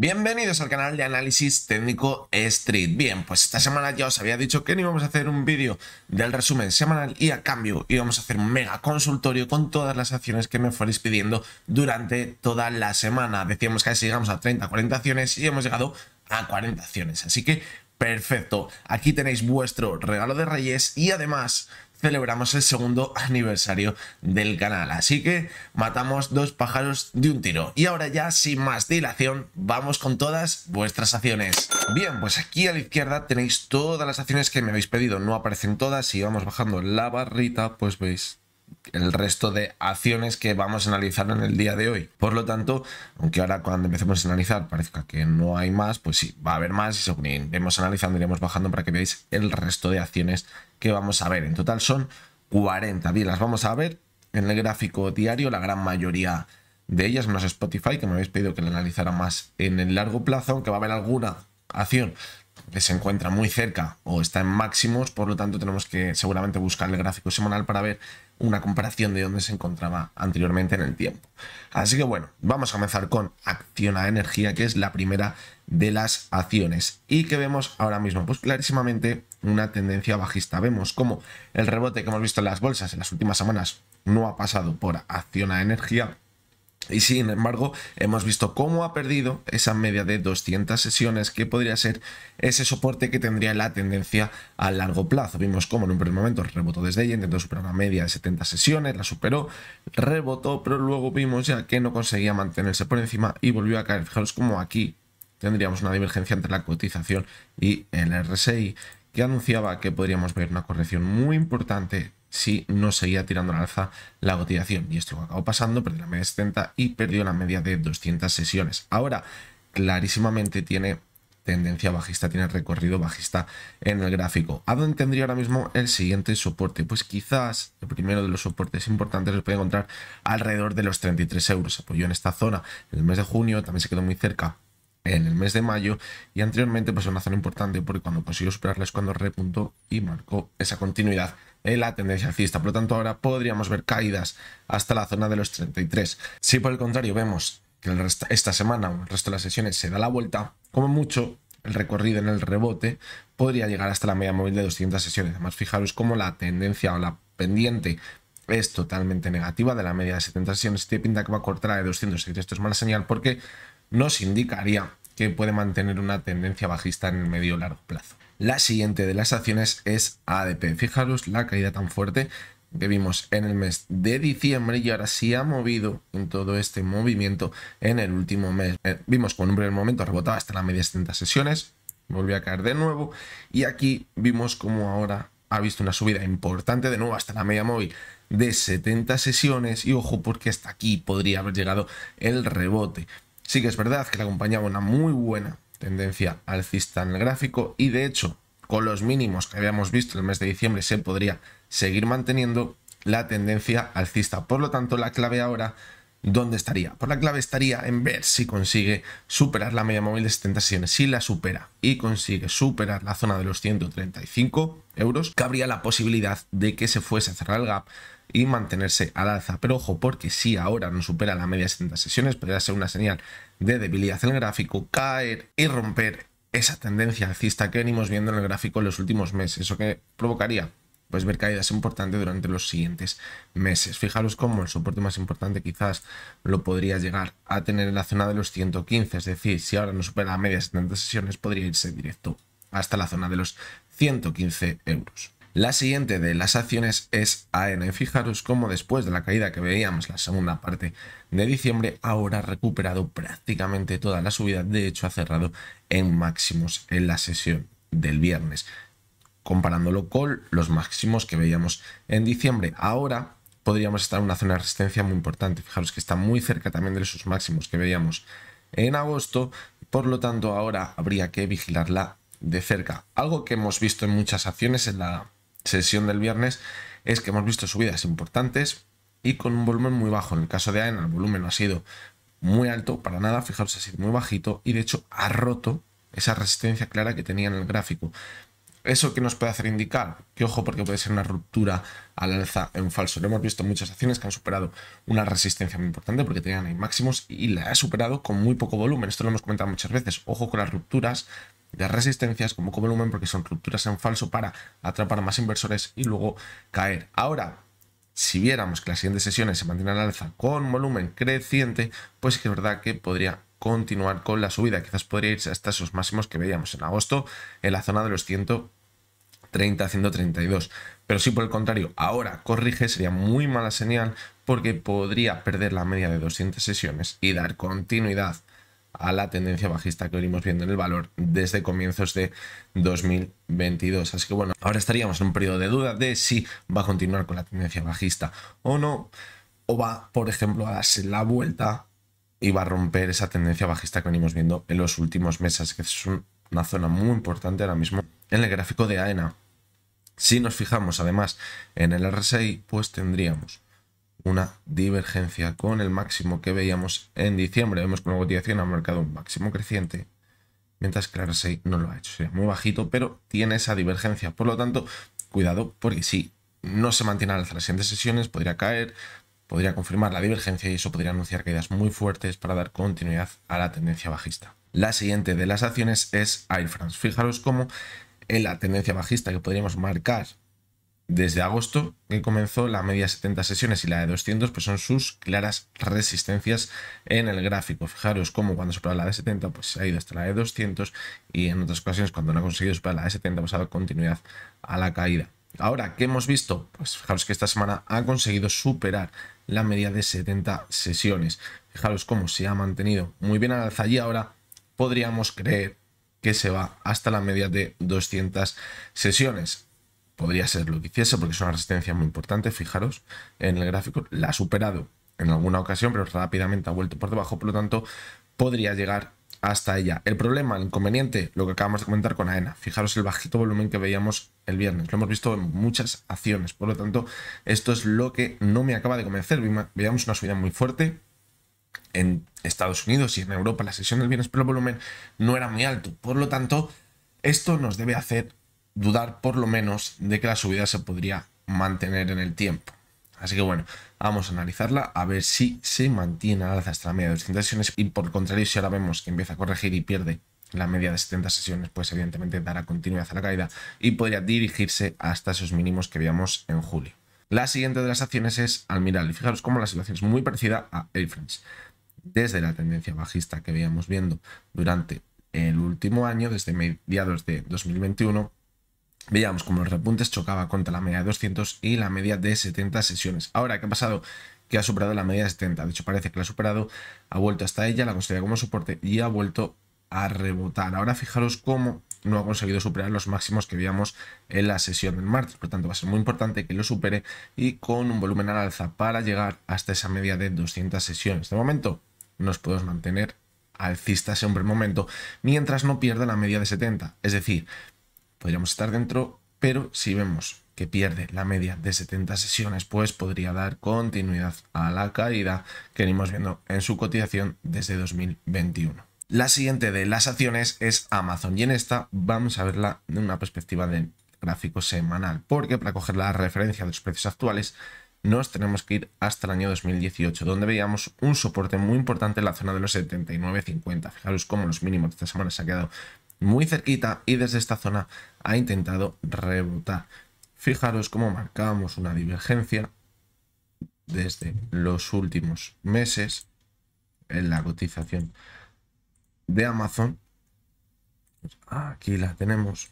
Bienvenidos al canal de análisis técnico Street. Bien, pues esta semana ya os había dicho que no íbamos a hacer un vídeo del resumen semanal y a cambio íbamos a hacer un mega consultorio con todas las acciones que me fuerais pidiendo durante toda la semana. Decíamos que así llegamos a 30, 40 acciones y hemos llegado a 40 acciones. Así que perfecto, aquí tenéis vuestro regalo de reyes y además celebramos el segundo aniversario del canal. Así que matamos dos pájaros de un tiro. Y ahora ya, sin más dilación, vamos con todas vuestras acciones. Bien, pues aquí a la izquierda tenéis todas las acciones que me habéis pedido. No aparecen todas. Si vamos bajando la barrita, pues veis el resto de acciones que vamos a analizar en el día de hoy. Por lo tanto, aunque ahora cuando empecemos a analizar parezca que no hay más, pues sí, va a haber más y según iremos analizando, iremos bajando para que veáis el resto de acciones que vamos a ver. En total son 40. Bien, las vamos a ver en el gráfico diario, la gran mayoría de ellas, menos Spotify, que me habéis pedido que la analizara más en el largo plazo, aunque va a haber alguna acción que se encuentra muy cerca o está en máximos, por lo tanto tenemos que seguramente buscar el gráfico semanal para ver una comparación de dónde se encontraba anteriormente en el tiempo. Así que bueno, vamos a comenzar con acción a energía, que es la primera de las acciones y que vemos ahora mismo, pues clarísimamente una tendencia bajista. Vemos como el rebote que hemos visto en las bolsas en las últimas semanas no ha pasado por acción a energía, y sin embargo, hemos visto cómo ha perdido esa media de 200 sesiones que podría ser ese soporte que tendría la tendencia a largo plazo. Vimos cómo en un primer momento rebotó desde ella, intentó superar una media de 70 sesiones, la superó, rebotó, pero luego vimos ya que no conseguía mantenerse por encima y volvió a caer. Fijaros como aquí tendríamos una divergencia entre la cotización y el RSI que anunciaba que podríamos ver una corrección muy importante si no seguía tirando al alza la cotización. Y esto acabó pasando, perdió la media de 70 y perdió la media de 200 sesiones. Ahora, clarísimamente tiene tendencia bajista, tiene recorrido bajista en el gráfico. ¿A dónde tendría ahora mismo el siguiente soporte? Pues quizás el primero de los soportes importantes lo puede encontrar alrededor de los 33 euros. Se apoyó en esta zona en el mes de junio, también se quedó muy cerca en el mes de mayo y anteriormente pues una zona importante porque cuando consiguió superarla es cuando repuntó y marcó esa continuidad la tendencia alcista. Por lo tanto, ahora podríamos ver caídas hasta la zona de los 33. Si por el contrario vemos que esta semana o el resto de las sesiones se da la vuelta, como mucho, el recorrido en el rebote podría llegar hasta la media móvil de 200 sesiones. Además, fijaros cómo la tendencia o la pendiente es totalmente negativa de la media de 70 sesiones. Tiene pinta que va a cortar de sesiones, Esto es mala señal porque nos indicaría que puede mantener una tendencia bajista en el medio largo plazo. La siguiente de las acciones es ADP. Fijaros la caída tan fuerte que vimos en el mes de diciembre y ahora sí ha movido en todo este movimiento en el último mes. Eh, vimos con un primer momento rebotaba hasta la media 70 sesiones, volvió a caer de nuevo y aquí vimos como ahora ha visto una subida importante de nuevo hasta la media móvil de 70 sesiones y ojo porque hasta aquí podría haber llegado el rebote. Sí que es verdad que la acompañaba una muy buena tendencia alcista en el gráfico y de hecho con los mínimos que habíamos visto el mes de diciembre se podría seguir manteniendo la tendencia alcista. Por lo tanto, la clave ahora, ¿dónde estaría? por pues la clave estaría en ver si consigue superar la media móvil de 70 sesiones. Si la supera y consigue superar la zona de los 135 euros, cabría la posibilidad de que se fuese a cerrar el gap y mantenerse al alza. Pero ojo, porque si ahora no supera la media de 70 sesiones, podría ser una señal de debilidad en el gráfico, caer y romper esa tendencia alcista que venimos viendo en el gráfico en los últimos meses. Eso que provocaría pues ver caídas importantes durante los siguientes meses. Fijaros cómo el soporte más importante quizás lo podría llegar a tener en la zona de los 115, es decir, si ahora no supera la media de 70 sesiones podría irse directo hasta la zona de los 115 euros. La siguiente de las acciones es AENA. Fijaros cómo después de la caída que veíamos la segunda parte de diciembre, ahora ha recuperado prácticamente toda la subida. De hecho, ha cerrado en máximos en la sesión del viernes, comparándolo con los máximos que veíamos en diciembre. Ahora podríamos estar en una zona de resistencia muy importante. Fijaros que está muy cerca también de esos máximos que veíamos en agosto. Por lo tanto, ahora habría que vigilarla de cerca. Algo que hemos visto en muchas acciones en la sesión del viernes es que hemos visto subidas importantes y con un volumen muy bajo. En el caso de AENA el volumen no ha sido muy alto para nada, fijaos ha sido muy bajito y de hecho ha roto esa resistencia clara que tenía en el gráfico. ¿Eso que nos puede hacer indicar? Que ojo porque puede ser una ruptura al alza en falso. Lo hemos visto en muchas acciones que han superado una resistencia muy importante porque tenían ahí máximos y la ha superado con muy poco volumen. Esto lo hemos comentado muchas veces. Ojo con las rupturas de resistencias como volumen porque son rupturas en falso para atrapar más inversores y luego caer. Ahora, si viéramos que las siguientes sesiones se mantienen al alza con volumen creciente, pues es verdad que podría continuar con la subida. Quizás podría irse hasta esos máximos que veíamos en agosto en la zona de los 130, 132. Pero si por el contrario ahora corrige, sería muy mala señal porque podría perder la media de 200 sesiones y dar continuidad a la tendencia bajista que venimos viendo en el valor desde comienzos de 2022. Así que bueno, ahora estaríamos en un periodo de duda de si va a continuar con la tendencia bajista o no, o va, por ejemplo, a darse la vuelta y va a romper esa tendencia bajista que venimos viendo en los últimos meses, que es una zona muy importante ahora mismo en el gráfico de AENA. Si nos fijamos además en el RSI, pues tendríamos una divergencia con el máximo que veíamos en diciembre. Vemos que la cotización ha marcado un máximo creciente, mientras que la RSI no lo ha hecho. Sería muy bajito, pero tiene esa divergencia. Por lo tanto, cuidado, porque si no se mantiene alza las siguientes sesiones, podría caer, podría confirmar la divergencia y eso podría anunciar caídas muy fuertes para dar continuidad a la tendencia bajista. La siguiente de las acciones es Air France. Fijaros cómo en la tendencia bajista que podríamos marcar desde agosto que comenzó, la media de 70 sesiones y la de 200 pues son sus claras resistencias en el gráfico. Fijaros cómo cuando supera la de 70 pues ha ido hasta la de 200 y en otras ocasiones cuando no ha conseguido superar la de 70 pues ha dado continuidad a la caída. Ahora, ¿qué hemos visto? Pues fijaros que esta semana ha conseguido superar la media de 70 sesiones. Fijaros cómo se ha mantenido muy bien al alza y ahora podríamos creer que se va hasta la media de 200 sesiones podría ser lo que hiciese porque es una resistencia muy importante, fijaros en el gráfico, la ha superado en alguna ocasión, pero rápidamente ha vuelto por debajo, por lo tanto, podría llegar hasta ella. El problema, el inconveniente, lo que acabamos de comentar con AENA. Fijaros el bajito volumen que veíamos el viernes. Lo hemos visto en muchas acciones. Por lo tanto, esto es lo que no me acaba de convencer. Veíamos una subida muy fuerte en Estados Unidos y en Europa. La sesión del viernes, pero el volumen no era muy alto. Por lo tanto, esto nos debe hacer dudar por lo menos de que la subida se podría mantener en el tiempo. Así que bueno, vamos a analizarla a ver si se mantiene al alza hasta la media de 200 sesiones y por contrario si ahora vemos que empieza a corregir y pierde la media de 70 sesiones, pues evidentemente dará continuidad a la caída y podría dirigirse hasta esos mínimos que veíamos en julio. La siguiente de las acciones es Almiral y fijaros cómo la situación es muy parecida a France, Desde la tendencia bajista que veíamos viendo durante el último año, desde mediados de 2021, Veíamos como los repuntes chocaba contra la media de 200 y la media de 70 sesiones. Ahora, ¿qué ha pasado? Que ha superado la media de 70. De hecho, parece que la ha superado, ha vuelto hasta ella, la considera como soporte y ha vuelto a rebotar. Ahora fijaros cómo no ha conseguido superar los máximos que veíamos en la sesión del martes. Por tanto, va a ser muy importante que lo supere y con un volumen al alza para llegar hasta esa media de 200 sesiones. De momento, nos podemos mantener alcistas en un primer momento, mientras no pierda la media de 70. Es decir, podríamos estar dentro, pero si vemos que pierde la media de 70 sesiones, pues podría dar continuidad a la caída que venimos viendo en su cotización desde 2021. La siguiente de las acciones es Amazon y en esta vamos a verla de una perspectiva de gráfico semanal, porque para coger la referencia de los precios actuales nos tenemos que ir hasta el año 2018, donde veíamos un soporte muy importante en la zona de los 79.50. Fijaros cómo los mínimos de esta semana se ha quedado muy cerquita y desde esta zona ha intentado rebotar. Fijaros cómo marcábamos una divergencia desde los últimos meses en la cotización de Amazon. Pues aquí la tenemos.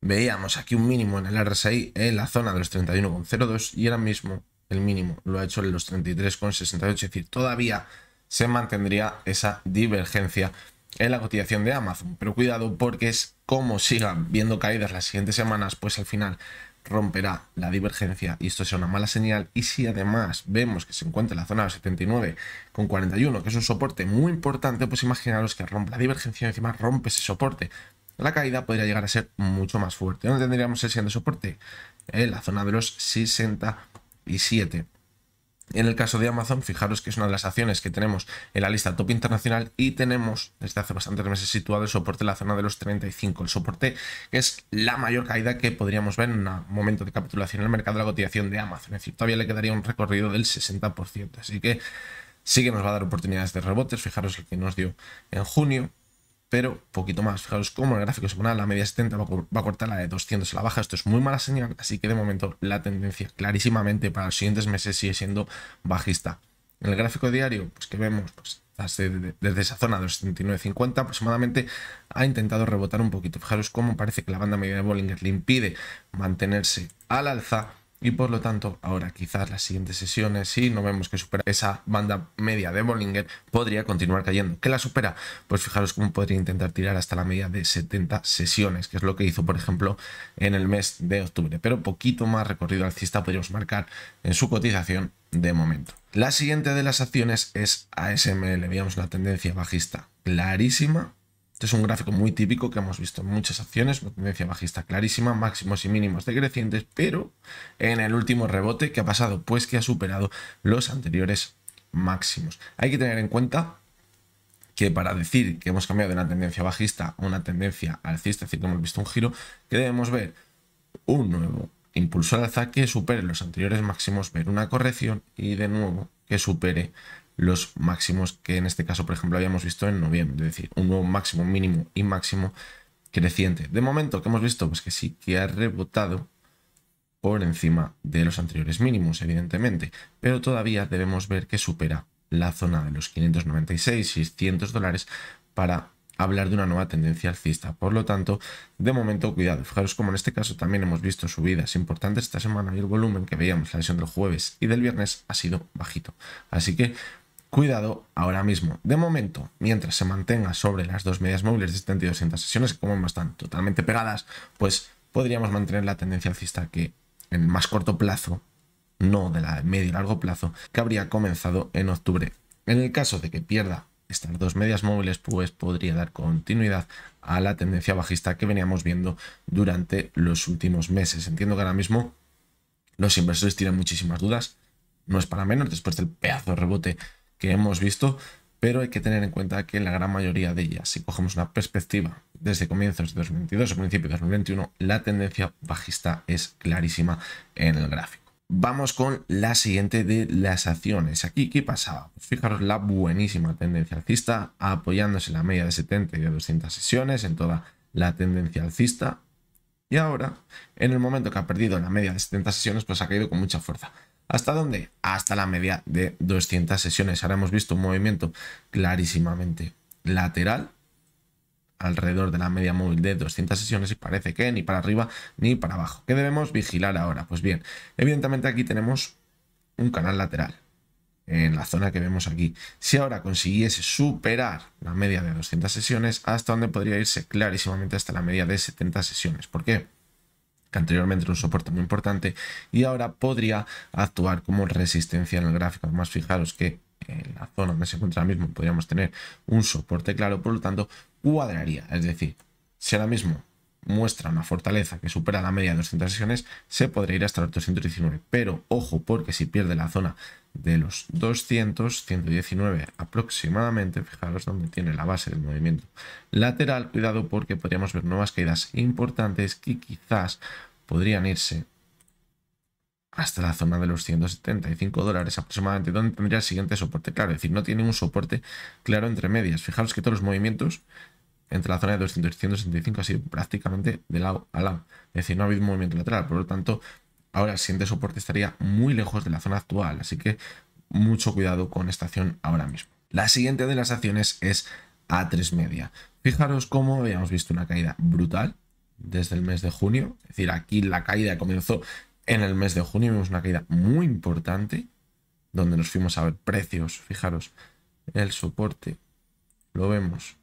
Veíamos aquí un mínimo en el RSI en la zona de los 31,02 y ahora mismo el mínimo lo ha hecho en los 33,68. Es decir, todavía se mantendría esa divergencia en la cotización de Amazon. Pero cuidado porque es como sigan viendo caídas las siguientes semanas, pues al final romperá la divergencia y esto sea una mala señal. Y si además vemos que se encuentra en la zona de 79 con 41, que es un soporte muy importante, pues imaginaros que rompe la divergencia y encima rompe ese soporte. La caída podría llegar a ser mucho más fuerte. ¿Dónde tendríamos el siguiente soporte? En la zona de los 67. En el caso de Amazon, fijaros que es una de las acciones que tenemos en la lista top internacional y tenemos desde hace bastantes meses situado el soporte en la zona de los 35. El soporte es la mayor caída que podríamos ver en un momento de capitulación en el mercado de la cotización de Amazon. Es decir, todavía le quedaría un recorrido del 60%. Así que sí que nos va a dar oportunidades de rebotes. Fijaros el que nos dio en junio pero poquito más. Fijaros cómo el gráfico a la media 70 va a cortar la de 200 a la baja. Esto es muy mala señal, así que de momento la tendencia clarísimamente para los siguientes meses sigue siendo bajista. En el gráfico diario, pues que vemos, pues, desde esa zona de los 79.50 aproximadamente ha intentado rebotar un poquito. Fijaros cómo parece que la banda media de Bollinger le impide mantenerse al alza y por lo tanto ahora quizás las siguientes sesiones si no vemos que supera esa banda media de Bollinger podría continuar cayendo ¿Qué la supera? pues fijaros cómo podría intentar tirar hasta la media de 70 sesiones que es lo que hizo por ejemplo en el mes de octubre pero poquito más recorrido alcista podríamos marcar en su cotización de momento la siguiente de las acciones es ASML veíamos una tendencia bajista clarísima este es un gráfico muy típico que hemos visto en muchas acciones, una tendencia bajista clarísima, máximos y mínimos decrecientes, pero en el último rebote, que ha pasado? Pues que ha superado los anteriores máximos. Hay que tener en cuenta que para decir que hemos cambiado de una tendencia bajista a una tendencia alcista, es decir, que hemos visto un giro, que debemos ver un nuevo impulso al alza que supere los anteriores máximos, ver una corrección y de nuevo que supere los máximos que en este caso, por ejemplo, habíamos visto en noviembre. Es decir, un nuevo máximo, mínimo y máximo creciente. De momento, que hemos visto? Pues que sí que ha rebotado por encima de los anteriores mínimos, evidentemente, pero todavía debemos ver que supera la zona de los 596, 600 dólares para hablar de una nueva tendencia alcista. Por lo tanto, de momento, cuidado. Fijaros como en este caso también hemos visto subidas importantes esta semana y el volumen que veíamos la sesión del jueves y del viernes ha sido bajito. Así que Cuidado ahora mismo. De momento, mientras se mantenga sobre las dos medias móviles de 7200 sesiones, que como están totalmente pegadas, pues podríamos mantener la tendencia alcista que en más corto plazo, no de la medio y largo plazo, que habría comenzado en octubre. En el caso de que pierda estas dos medias móviles, pues podría dar continuidad a la tendencia bajista que veníamos viendo durante los últimos meses. Entiendo que ahora mismo los inversores tienen muchísimas dudas. No es para menos, después del pedazo de rebote que hemos visto, pero hay que tener en cuenta que la gran mayoría de ellas, si cogemos una perspectiva desde comienzos de 2022 o principios de 2021, la tendencia bajista es clarísima en el gráfico. Vamos con la siguiente de las acciones. Aquí, ¿qué pasaba? Fijaros la buenísima tendencia alcista, apoyándose en la media de 70 y de 200 sesiones en toda la tendencia alcista. Y ahora, en el momento que ha perdido la media de 70 sesiones, pues ha caído con mucha fuerza. ¿Hasta dónde? Hasta la media de 200 sesiones. Ahora hemos visto un movimiento clarísimamente lateral alrededor de la media móvil de 200 sesiones y parece que ni para arriba ni para abajo. ¿Qué debemos vigilar ahora? Pues bien, evidentemente aquí tenemos un canal lateral en la zona que vemos aquí. Si ahora consiguiese superar la media de 200 sesiones, ¿hasta dónde podría irse? Clarísimamente hasta la media de 70 sesiones. ¿Por qué? anteriormente era un soporte muy importante, y ahora podría actuar como resistencia en el gráfico. Más fijaros que en la zona donde se encuentra ahora mismo podríamos tener un soporte claro, por lo tanto cuadraría. Es decir, si ahora mismo muestra una fortaleza que supera la media de 200 sesiones, se podría ir hasta los 219. Pero ojo, porque si pierde la zona de los 200, 119 aproximadamente, fijaros donde tiene la base del movimiento lateral, cuidado porque podríamos ver nuevas caídas importantes que quizás podrían irse hasta la zona de los 175 dólares aproximadamente, donde tendría el siguiente soporte claro, es decir, no tiene un soporte claro entre medias, fijaros que todos los movimientos entre la zona de 200 y 165 ha sido prácticamente de lado a lado, es decir, no ha habido movimiento lateral, por lo tanto Ahora el siguiente soporte estaría muy lejos de la zona actual, así que mucho cuidado con esta acción ahora mismo. La siguiente de las acciones es A3 media. Fijaros cómo habíamos visto una caída brutal desde el mes de junio. Es decir, aquí la caída comenzó en el mes de junio, vimos una caída muy importante, donde nos fuimos a ver precios. Fijaros, el soporte lo vemos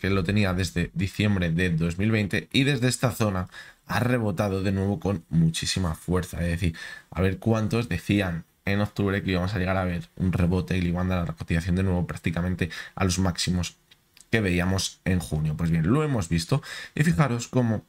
que lo tenía desde diciembre de 2020 y desde esta zona ha rebotado de nuevo con muchísima fuerza. Es decir, a ver cuántos decían en octubre que íbamos a llegar a ver un rebote y le iban a la cotización de nuevo prácticamente a los máximos que veíamos en junio. Pues bien, lo hemos visto y fijaros cómo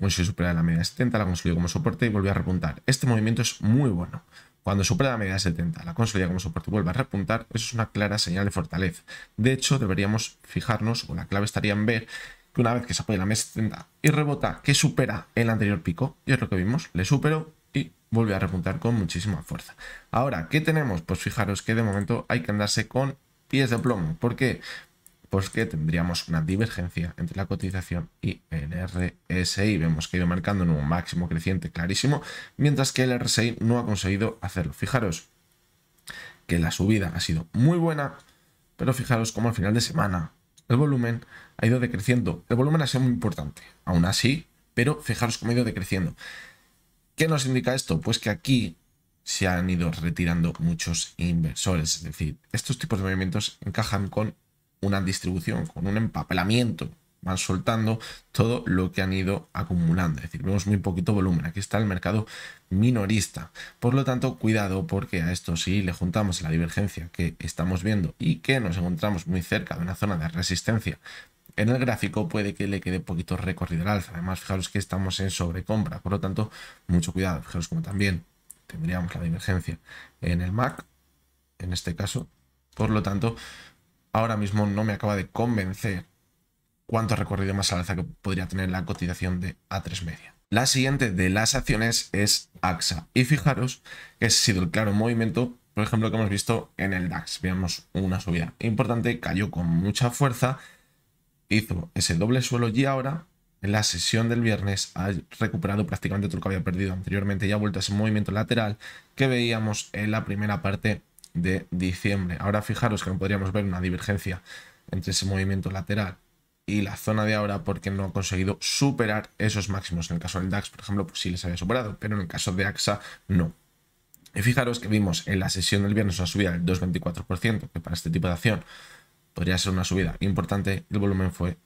hoy se supera la media 70, la consiguió como soporte y volvió a repuntar. Este movimiento es muy bueno. Cuando supera la media de 70, la consolida como soporte vuelve a repuntar, eso es una clara señal de fortaleza. De hecho, deberíamos fijarnos, o la clave estaría en ver, que una vez que se apoya la media 70 y rebota, que supera el anterior pico, y es lo que vimos, le supero y vuelve a repuntar con muchísima fuerza. Ahora, ¿qué tenemos? Pues fijaros que de momento hay que andarse con pies de plomo. ¿Por qué? pues que tendríamos una divergencia entre la cotización y el RSI. Vemos que ha ido marcando un máximo creciente clarísimo, mientras que el RSI no ha conseguido hacerlo. Fijaros que la subida ha sido muy buena, pero fijaros cómo al final de semana el volumen ha ido decreciendo. El volumen ha sido muy importante, aún así, pero fijaros cómo ha ido decreciendo. ¿Qué nos indica esto? Pues que aquí se han ido retirando muchos inversores. Es decir, estos tipos de movimientos encajan con una distribución, con un empapelamiento, van soltando todo lo que han ido acumulando. Es decir, vemos muy poquito volumen. Aquí está el mercado minorista. Por lo tanto, cuidado porque a esto si le juntamos la divergencia que estamos viendo y que nos encontramos muy cerca de una zona de resistencia en el gráfico puede que le quede poquito recorrido al alza. Además, fijaros que estamos en sobrecompra, por lo tanto, mucho cuidado. Fijaros como también tendríamos la divergencia en el MAC, en este caso. Por lo tanto, ahora mismo no me acaba de convencer cuánto recorrido más alza que podría tener la cotización de A3 media. La siguiente de las acciones es AXA. Y fijaros que ha sido el claro movimiento, por ejemplo, que hemos visto en el DAX. Veamos una subida importante, cayó con mucha fuerza, hizo ese doble suelo y ahora en la sesión del viernes ha recuperado prácticamente todo lo que había perdido anteriormente y ha vuelto a ese movimiento lateral que veíamos en la primera parte de diciembre. Ahora fijaros que no podríamos ver una divergencia entre ese movimiento lateral y la zona de ahora porque no ha conseguido superar esos máximos. En el caso del DAX, por ejemplo, pues sí les había superado, pero en el caso de AXA no. Y fijaros que vimos en la sesión del viernes una subida del 2,24%, que para este tipo de acción podría ser una subida importante. El volumen fue,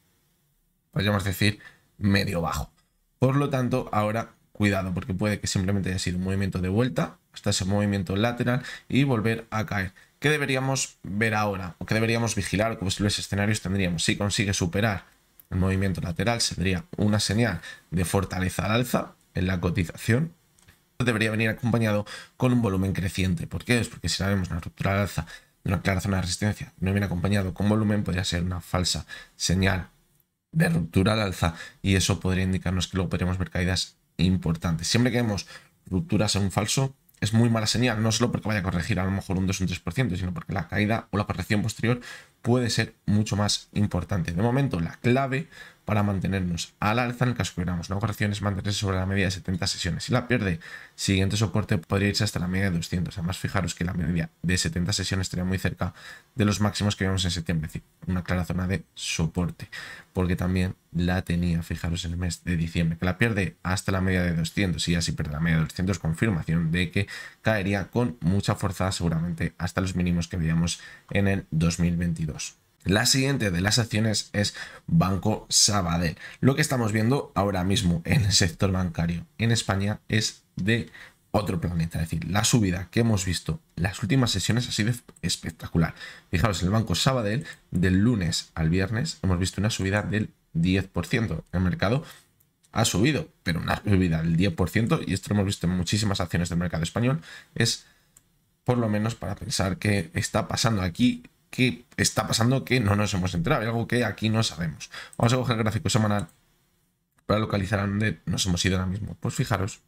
podríamos decir, medio bajo. Por lo tanto, ahora cuidado porque puede que simplemente haya sido un movimiento de vuelta hasta ese movimiento lateral y volver a caer. ¿Qué deberíamos ver ahora? ¿O qué deberíamos vigilar? si los escenarios tendríamos. Si consigue superar el movimiento lateral, sería una señal de fortaleza al alza en la cotización. Debería venir acompañado con un volumen creciente. ¿Por qué? Es porque si vemos una ruptura al alza de una clara zona de resistencia no viene acompañado con volumen, podría ser una falsa señal de ruptura al alza y eso podría indicarnos que luego podríamos ver caídas importante. Siempre que vemos rupturas en un falso, es muy mala señal, no solo porque vaya a corregir a lo mejor un 2 o un 3%, sino porque la caída o la corrección posterior puede ser mucho más importante. De momento, la clave para mantenernos al alza en el caso que hubiéramos una corrección es mantenerse sobre la media de 70 sesiones. Si la pierde, siguiente soporte podría irse hasta la media de 200. Además, fijaros que la media de 70 sesiones estaría muy cerca de los máximos que vimos en septiembre, es decir, una clara zona de soporte, porque también la tenía, fijaros, en el mes de diciembre, que la pierde hasta la media de 200 y así pierde la media de 200, confirmación de que caería con mucha fuerza seguramente hasta los mínimos que veíamos en el 2022. La siguiente de las acciones es Banco Sabadell. Lo que estamos viendo ahora mismo en el sector bancario en España es de otro planeta. Es decir, la subida que hemos visto las últimas sesiones ha sido espectacular. Fijaros, en el Banco Sabadell, del lunes al viernes, hemos visto una subida del 10%. El mercado ha subido, pero una subida del 10%, y esto lo hemos visto en muchísimas acciones del mercado español, es por lo menos para pensar qué está pasando aquí Qué está pasando que no nos hemos enterado, hay algo que aquí no sabemos. Vamos a coger el gráfico semanal para localizar a dónde nos hemos ido ahora mismo. Pues fijaros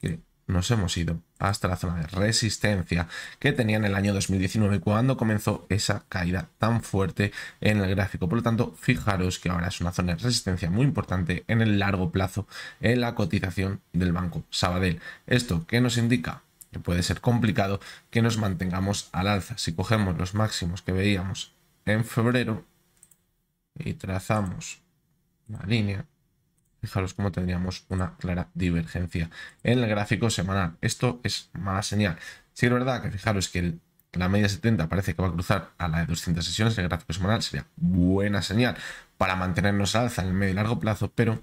que nos hemos ido hasta la zona de resistencia que tenía en el año 2019 cuando comenzó esa caída tan fuerte en el gráfico. Por lo tanto, fijaros que ahora es una zona de resistencia muy importante en el largo plazo en la cotización del Banco Sabadell. ¿Esto qué nos indica? puede ser complicado que nos mantengamos al alza. Si cogemos los máximos que veíamos en febrero y trazamos la línea, fijaros cómo tendríamos una clara divergencia en el gráfico semanal. Esto es mala señal. Si es verdad que fijaros que la media 70 parece que va a cruzar a la de 200 sesiones, el gráfico semanal sería buena señal para mantenernos al alza en el medio y largo plazo, pero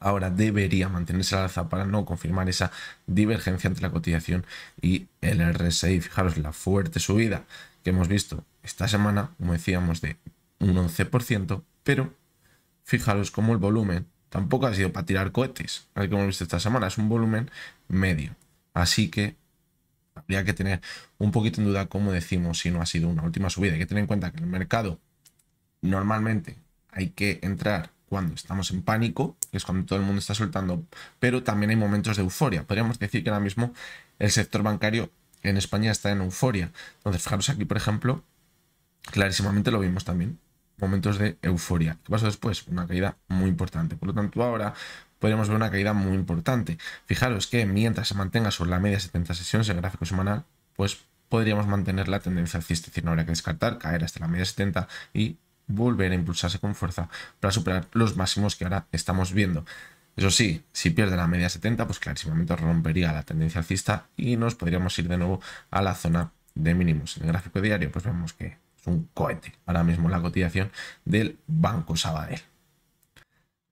ahora debería mantenerse al alza para no confirmar esa divergencia entre la cotización y el RSI. Fijaros la fuerte subida que hemos visto esta semana, como decíamos, de un 11%, pero fijaros cómo el volumen tampoco ha sido para tirar cohetes, como hemos visto esta semana, es un volumen medio. Así que habría que tener un poquito en duda, como decimos, si no ha sido una última subida. Hay que tener en cuenta que el mercado normalmente hay que entrar cuando estamos en pánico, que es cuando todo el mundo está soltando, pero también hay momentos de euforia. Podríamos decir que ahora mismo el sector bancario en España está en euforia. Entonces, fijaros aquí, por ejemplo, clarísimamente lo vimos también. Momentos de euforia. ¿Qué pasó después? Una caída muy importante. Por lo tanto, ahora podríamos ver una caída muy importante. Fijaros que mientras se mantenga sobre la media 70 sesiones el gráfico semanal, pues podríamos mantener la tendencia alcista. Es decir, no habría que descartar caer hasta la media 70 y volver a impulsarse con fuerza para superar los máximos que ahora estamos viendo. Eso sí, si pierde la media 70, pues clarísimamente rompería la tendencia alcista y nos podríamos ir de nuevo a la zona de mínimos. En el gráfico diario, pues vemos que es un cohete ahora mismo la cotización del Banco Sabadell.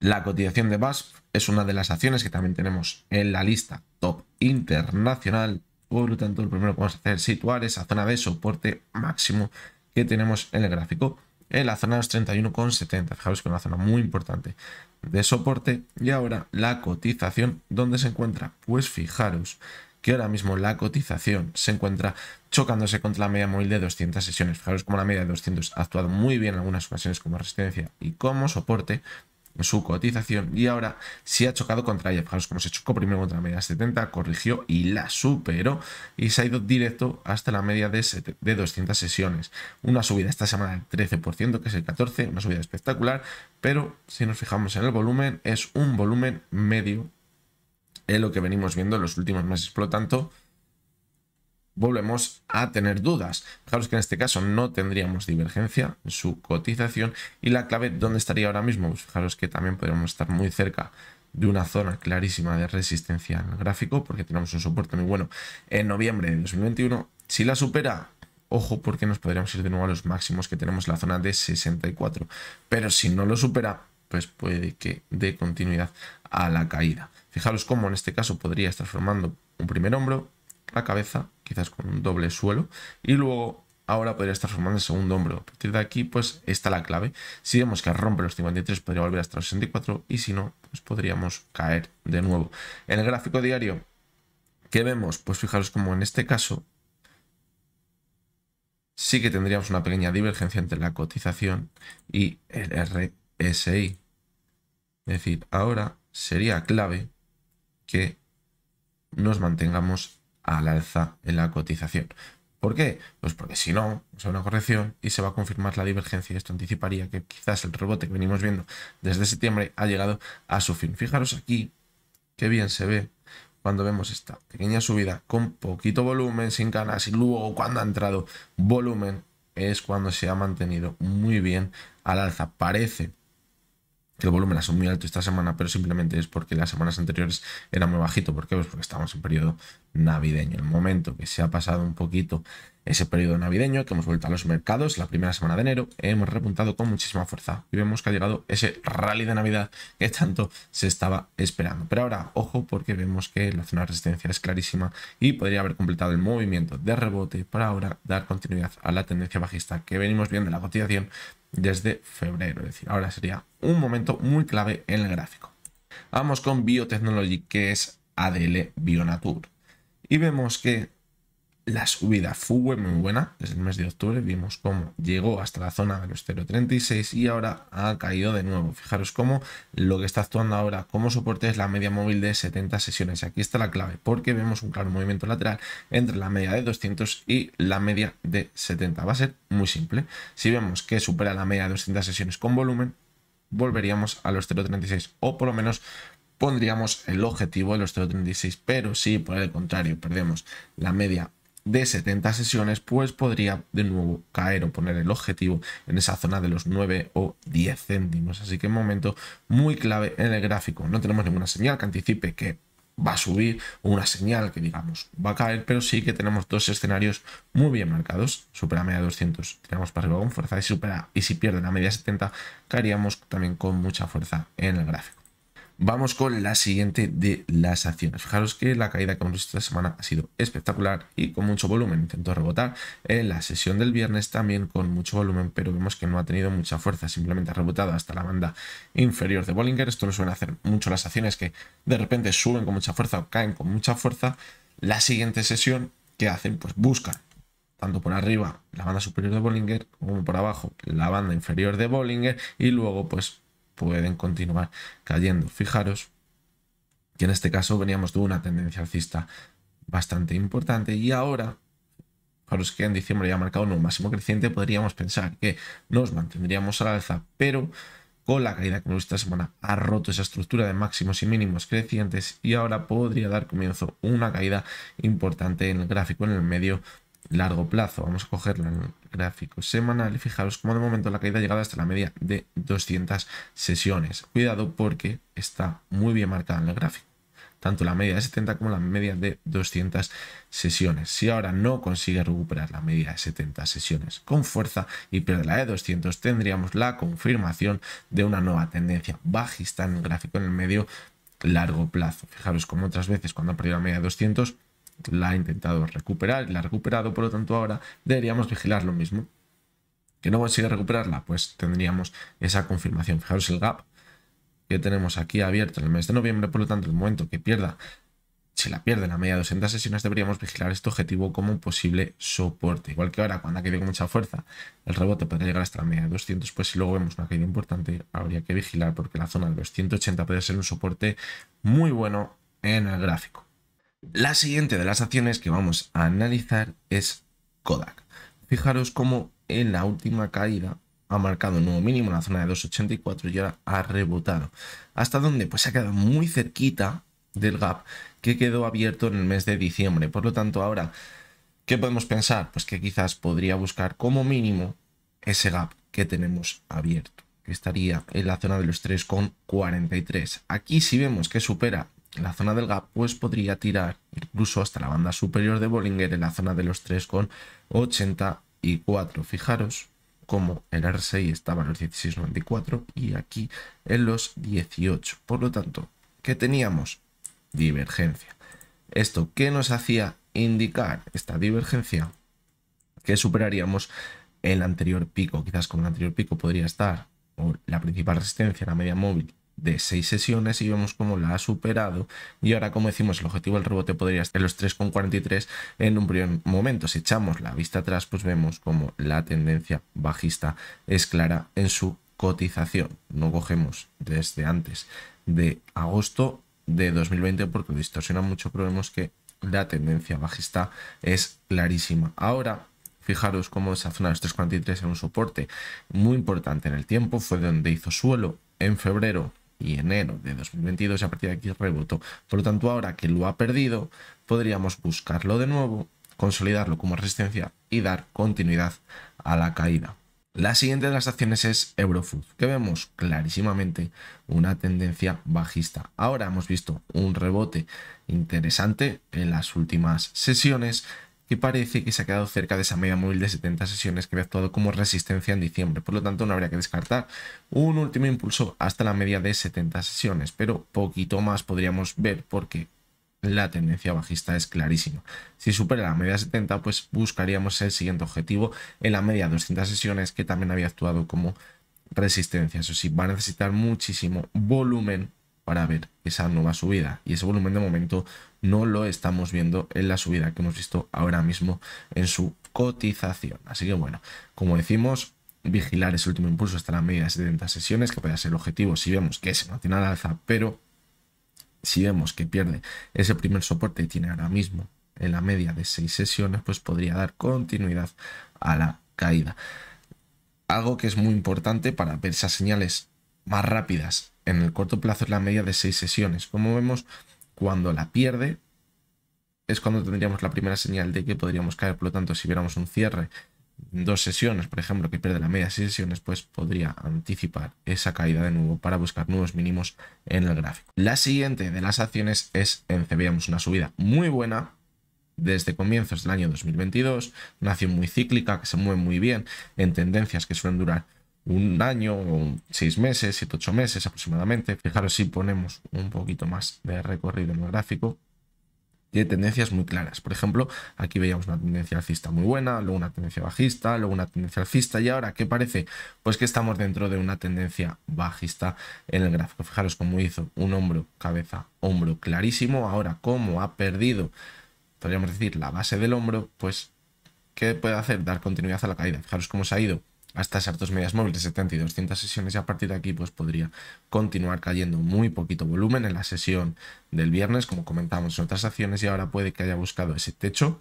La cotización de BASF es una de las acciones que también tenemos en la lista top internacional. Por lo tanto, lo primero que vamos a hacer es situar esa zona de soporte máximo que tenemos en el gráfico en la zona de los 31,70. Fijaros que es una zona muy importante de soporte. Y ahora la cotización, ¿dónde se encuentra? Pues fijaros que ahora mismo la cotización se encuentra chocándose contra la media móvil de 200 sesiones. Fijaros como la media de 200 ha actuado muy bien en algunas ocasiones como resistencia y como soporte, su cotización y ahora se ha chocado contra ella, fijaros como se chocó primero contra la media 70, corrigió y la superó y se ha ido directo hasta la media de, de 200 sesiones. Una subida esta semana del 13%, que es el 14%, una subida espectacular, pero si nos fijamos en el volumen, es un volumen medio en lo que venimos viendo en los últimos meses. Por lo tanto, volvemos a tener dudas. Fijaros que en este caso no tendríamos divergencia en su cotización y la clave, ¿dónde estaría ahora mismo? Pues fijaros que también podríamos estar muy cerca de una zona clarísima de resistencia en el gráfico porque tenemos un soporte muy bueno en noviembre de 2021. Si la supera, ojo porque nos podríamos ir de nuevo a los máximos que tenemos la zona de 64. Pero si no lo supera, pues puede que dé continuidad a la caída. Fijaros cómo en este caso podría estar formando un primer hombro, la cabeza quizás con un doble suelo, y luego ahora podría estar formando el segundo hombro. A partir de aquí, pues está la clave. Si vemos que rompe los 53, podría volver hasta los 64, y si no, pues podríamos caer de nuevo. En el gráfico diario, que vemos? Pues fijaros como en este caso sí que tendríamos una pequeña divergencia entre la cotización y el RSI. Es decir, ahora sería clave que nos mantengamos al alza en la cotización. ¿Por qué? Pues porque si no, es una corrección y se va a confirmar la divergencia y esto anticiparía que quizás el rebote que venimos viendo desde septiembre ha llegado a su fin. Fijaros aquí qué bien se ve cuando vemos esta pequeña subida con poquito volumen, sin canas y luego cuando ha entrado volumen es cuando se ha mantenido muy bien al alza. Parece que el volumen ha sido muy alto esta semana, pero simplemente es porque las semanas anteriores era muy bajito. ¿Por qué? Pues porque estábamos en periodo navideño. El momento que se ha pasado un poquito ese periodo navideño, que hemos vuelto a los mercados la primera semana de enero, hemos repuntado con muchísima fuerza y vemos que ha llegado ese rally de Navidad que tanto se estaba esperando. Pero ahora, ojo, porque vemos que la zona de resistencia es clarísima y podría haber completado el movimiento de rebote para ahora dar continuidad a la tendencia bajista que venimos viendo en la cotización desde febrero. Es decir, ahora sería un momento muy clave en el gráfico. Vamos con Biotechnology, que es ADL Bionatur y vemos que la subida fue muy buena desde el mes de octubre. Vimos cómo llegó hasta la zona de los 0.36 y ahora ha caído de nuevo. Fijaros cómo lo que está actuando ahora como soporte es la media móvil de 70 sesiones. Aquí está la clave porque vemos un claro movimiento lateral entre la media de 200 y la media de 70. Va a ser muy simple. Si vemos que supera la media de 200 sesiones con volumen, volveríamos a los 0.36 o por lo menos pondríamos el objetivo de los 0.36, pero si por el contrario perdemos la media de 70 sesiones, pues podría de nuevo caer o poner el objetivo en esa zona de los 9 o 10 céntimos. Así que un momento muy clave en el gráfico. No tenemos ninguna señal que anticipe que va a subir o una señal que digamos va a caer, pero sí que tenemos dos escenarios muy bien marcados. Supera media 200, tiramos para arriba con fuerza y, supera, y si pierde la media 70, caeríamos también con mucha fuerza en el gráfico. Vamos con la siguiente de las acciones. Fijaros que la caída que hemos visto esta semana ha sido espectacular y con mucho volumen. Intentó rebotar en la sesión del viernes también con mucho volumen, pero vemos que no ha tenido mucha fuerza. Simplemente ha rebotado hasta la banda inferior de Bollinger. Esto lo suelen hacer mucho las acciones que de repente suben con mucha fuerza o caen con mucha fuerza. La siguiente sesión, que hacen? Pues buscan tanto por arriba la banda superior de Bollinger como por abajo la banda inferior de Bollinger y luego pues pueden continuar cayendo. Fijaros que en este caso veníamos de una tendencia alcista bastante importante y ahora, fijaros que en diciembre ya ha marcado un máximo creciente, podríamos pensar que nos mantendríamos al alza, pero con la caída que hemos visto esta semana ha roto esa estructura de máximos y mínimos crecientes y ahora podría dar comienzo una caída importante en el gráfico en el medio largo plazo. Vamos a coger en el gráfico semanal y fijaros cómo de momento la caída ha llegado hasta la media de 200 sesiones. Cuidado porque está muy bien marcada en el gráfico. Tanto la media de 70 como la media de 200 sesiones. Si ahora no consigue recuperar la media de 70 sesiones con fuerza y pierde la de 200, tendríamos la confirmación de una nueva tendencia bajista en el gráfico en el medio largo plazo. Fijaros como otras veces cuando ha perdido la media de 200 la ha intentado recuperar y la ha recuperado, por lo tanto ahora deberíamos vigilar lo mismo. ¿Que no consigue recuperarla? Pues tendríamos esa confirmación. Fijaros el gap que tenemos aquí abierto en el mes de noviembre, por lo tanto el momento que pierda, si la pierde en la media de 200 sesiones, deberíamos vigilar este objetivo como un posible soporte. Igual que ahora, cuando ha caído con mucha fuerza, el rebote podría llegar hasta la media de 200, pues si luego vemos una caída importante, habría que vigilar porque la zona de 280 puede ser un soporte muy bueno en el gráfico. La siguiente de las acciones que vamos a analizar es Kodak. Fijaros cómo en la última caída ha marcado un nuevo mínimo en la zona de 2.84 y ahora ha rebotado. Hasta dónde pues se ha quedado muy cerquita del gap que quedó abierto en el mes de diciembre. Por lo tanto, ahora, ¿qué podemos pensar? Pues que quizás podría buscar como mínimo ese gap que tenemos abierto, que estaría en la zona de los 3,43. Aquí si vemos que supera la zona del gap, pues podría tirar incluso hasta la banda superior de Bollinger en la zona de los 3,84. Fijaros como el RSI estaba en los 16,94 y aquí en los 18. Por lo tanto, ¿qué teníamos? Divergencia. ¿Esto qué nos hacía indicar esta divergencia? Que superaríamos el anterior pico. Quizás con el anterior pico podría estar, la principal resistencia, la media móvil, de seis sesiones y vemos cómo la ha superado y ahora como decimos el objetivo del rebote podría estar en los 3,43 en un primer momento si echamos la vista atrás pues vemos como la tendencia bajista es clara en su cotización no cogemos desde antes de agosto de 2020 porque distorsiona mucho pero vemos que la tendencia bajista es clarísima ahora Fijaros cómo esa zona de los 3.43 en un soporte muy importante en el tiempo, fue donde hizo suelo en febrero y enero de 2022 y a partir de aquí rebotó. Por lo tanto, ahora que lo ha perdido, podríamos buscarlo de nuevo, consolidarlo como resistencia y dar continuidad a la caída. La siguiente de las acciones es Eurofood, que vemos clarísimamente una tendencia bajista. Ahora hemos visto un rebote interesante en las últimas sesiones que parece que se ha quedado cerca de esa media móvil de 70 sesiones que había actuado como resistencia en diciembre, por lo tanto no habría que descartar un último impulso hasta la media de 70 sesiones, pero poquito más podríamos ver porque la tendencia bajista es clarísima. Si supera la media 70, pues buscaríamos el siguiente objetivo en la media 200 sesiones que también había actuado como resistencia. Eso sí, va a necesitar muchísimo volumen para ver esa nueva subida y ese volumen de momento no lo estamos viendo en la subida que hemos visto ahora mismo en su cotización. Así que bueno, como decimos, vigilar ese último impulso hasta la media de 70 sesiones, que puede ser el objetivo si vemos que se mantiene al alza, pero si vemos que pierde ese primer soporte y tiene ahora mismo en la media de 6 sesiones, pues podría dar continuidad a la caída. Algo que es muy importante para ver esas señales más rápidas en el corto plazo es la media de 6 sesiones. Como vemos, cuando la pierde es cuando tendríamos la primera señal de que podríamos caer. Por lo tanto, si viéramos un cierre dos sesiones, por ejemplo, que pierde la media seis sesiones, pues podría anticipar esa caída de nuevo para buscar nuevos mínimos en el gráfico. La siguiente de las acciones es ENCE. una subida muy buena desde comienzos del año 2022, una acción muy cíclica que se mueve muy bien en tendencias que suelen durar un año, seis meses, siete, ocho meses aproximadamente. Fijaros si ponemos un poquito más de recorrido en el gráfico. Tiene tendencias muy claras. Por ejemplo, aquí veíamos una tendencia alcista muy buena, luego una tendencia bajista, luego una tendencia alcista. Y ahora, ¿qué parece? Pues que estamos dentro de una tendencia bajista en el gráfico. Fijaros cómo hizo un hombro, cabeza, hombro clarísimo. Ahora, como ha perdido, podríamos decir, la base del hombro, pues, ¿qué puede hacer? Dar continuidad a la caída. Fijaros cómo se ha ido hasta esas dos medias móviles 70 y 200 sesiones y a partir de aquí pues podría continuar cayendo muy poquito volumen en la sesión del viernes como comentamos en otras acciones y ahora puede que haya buscado ese techo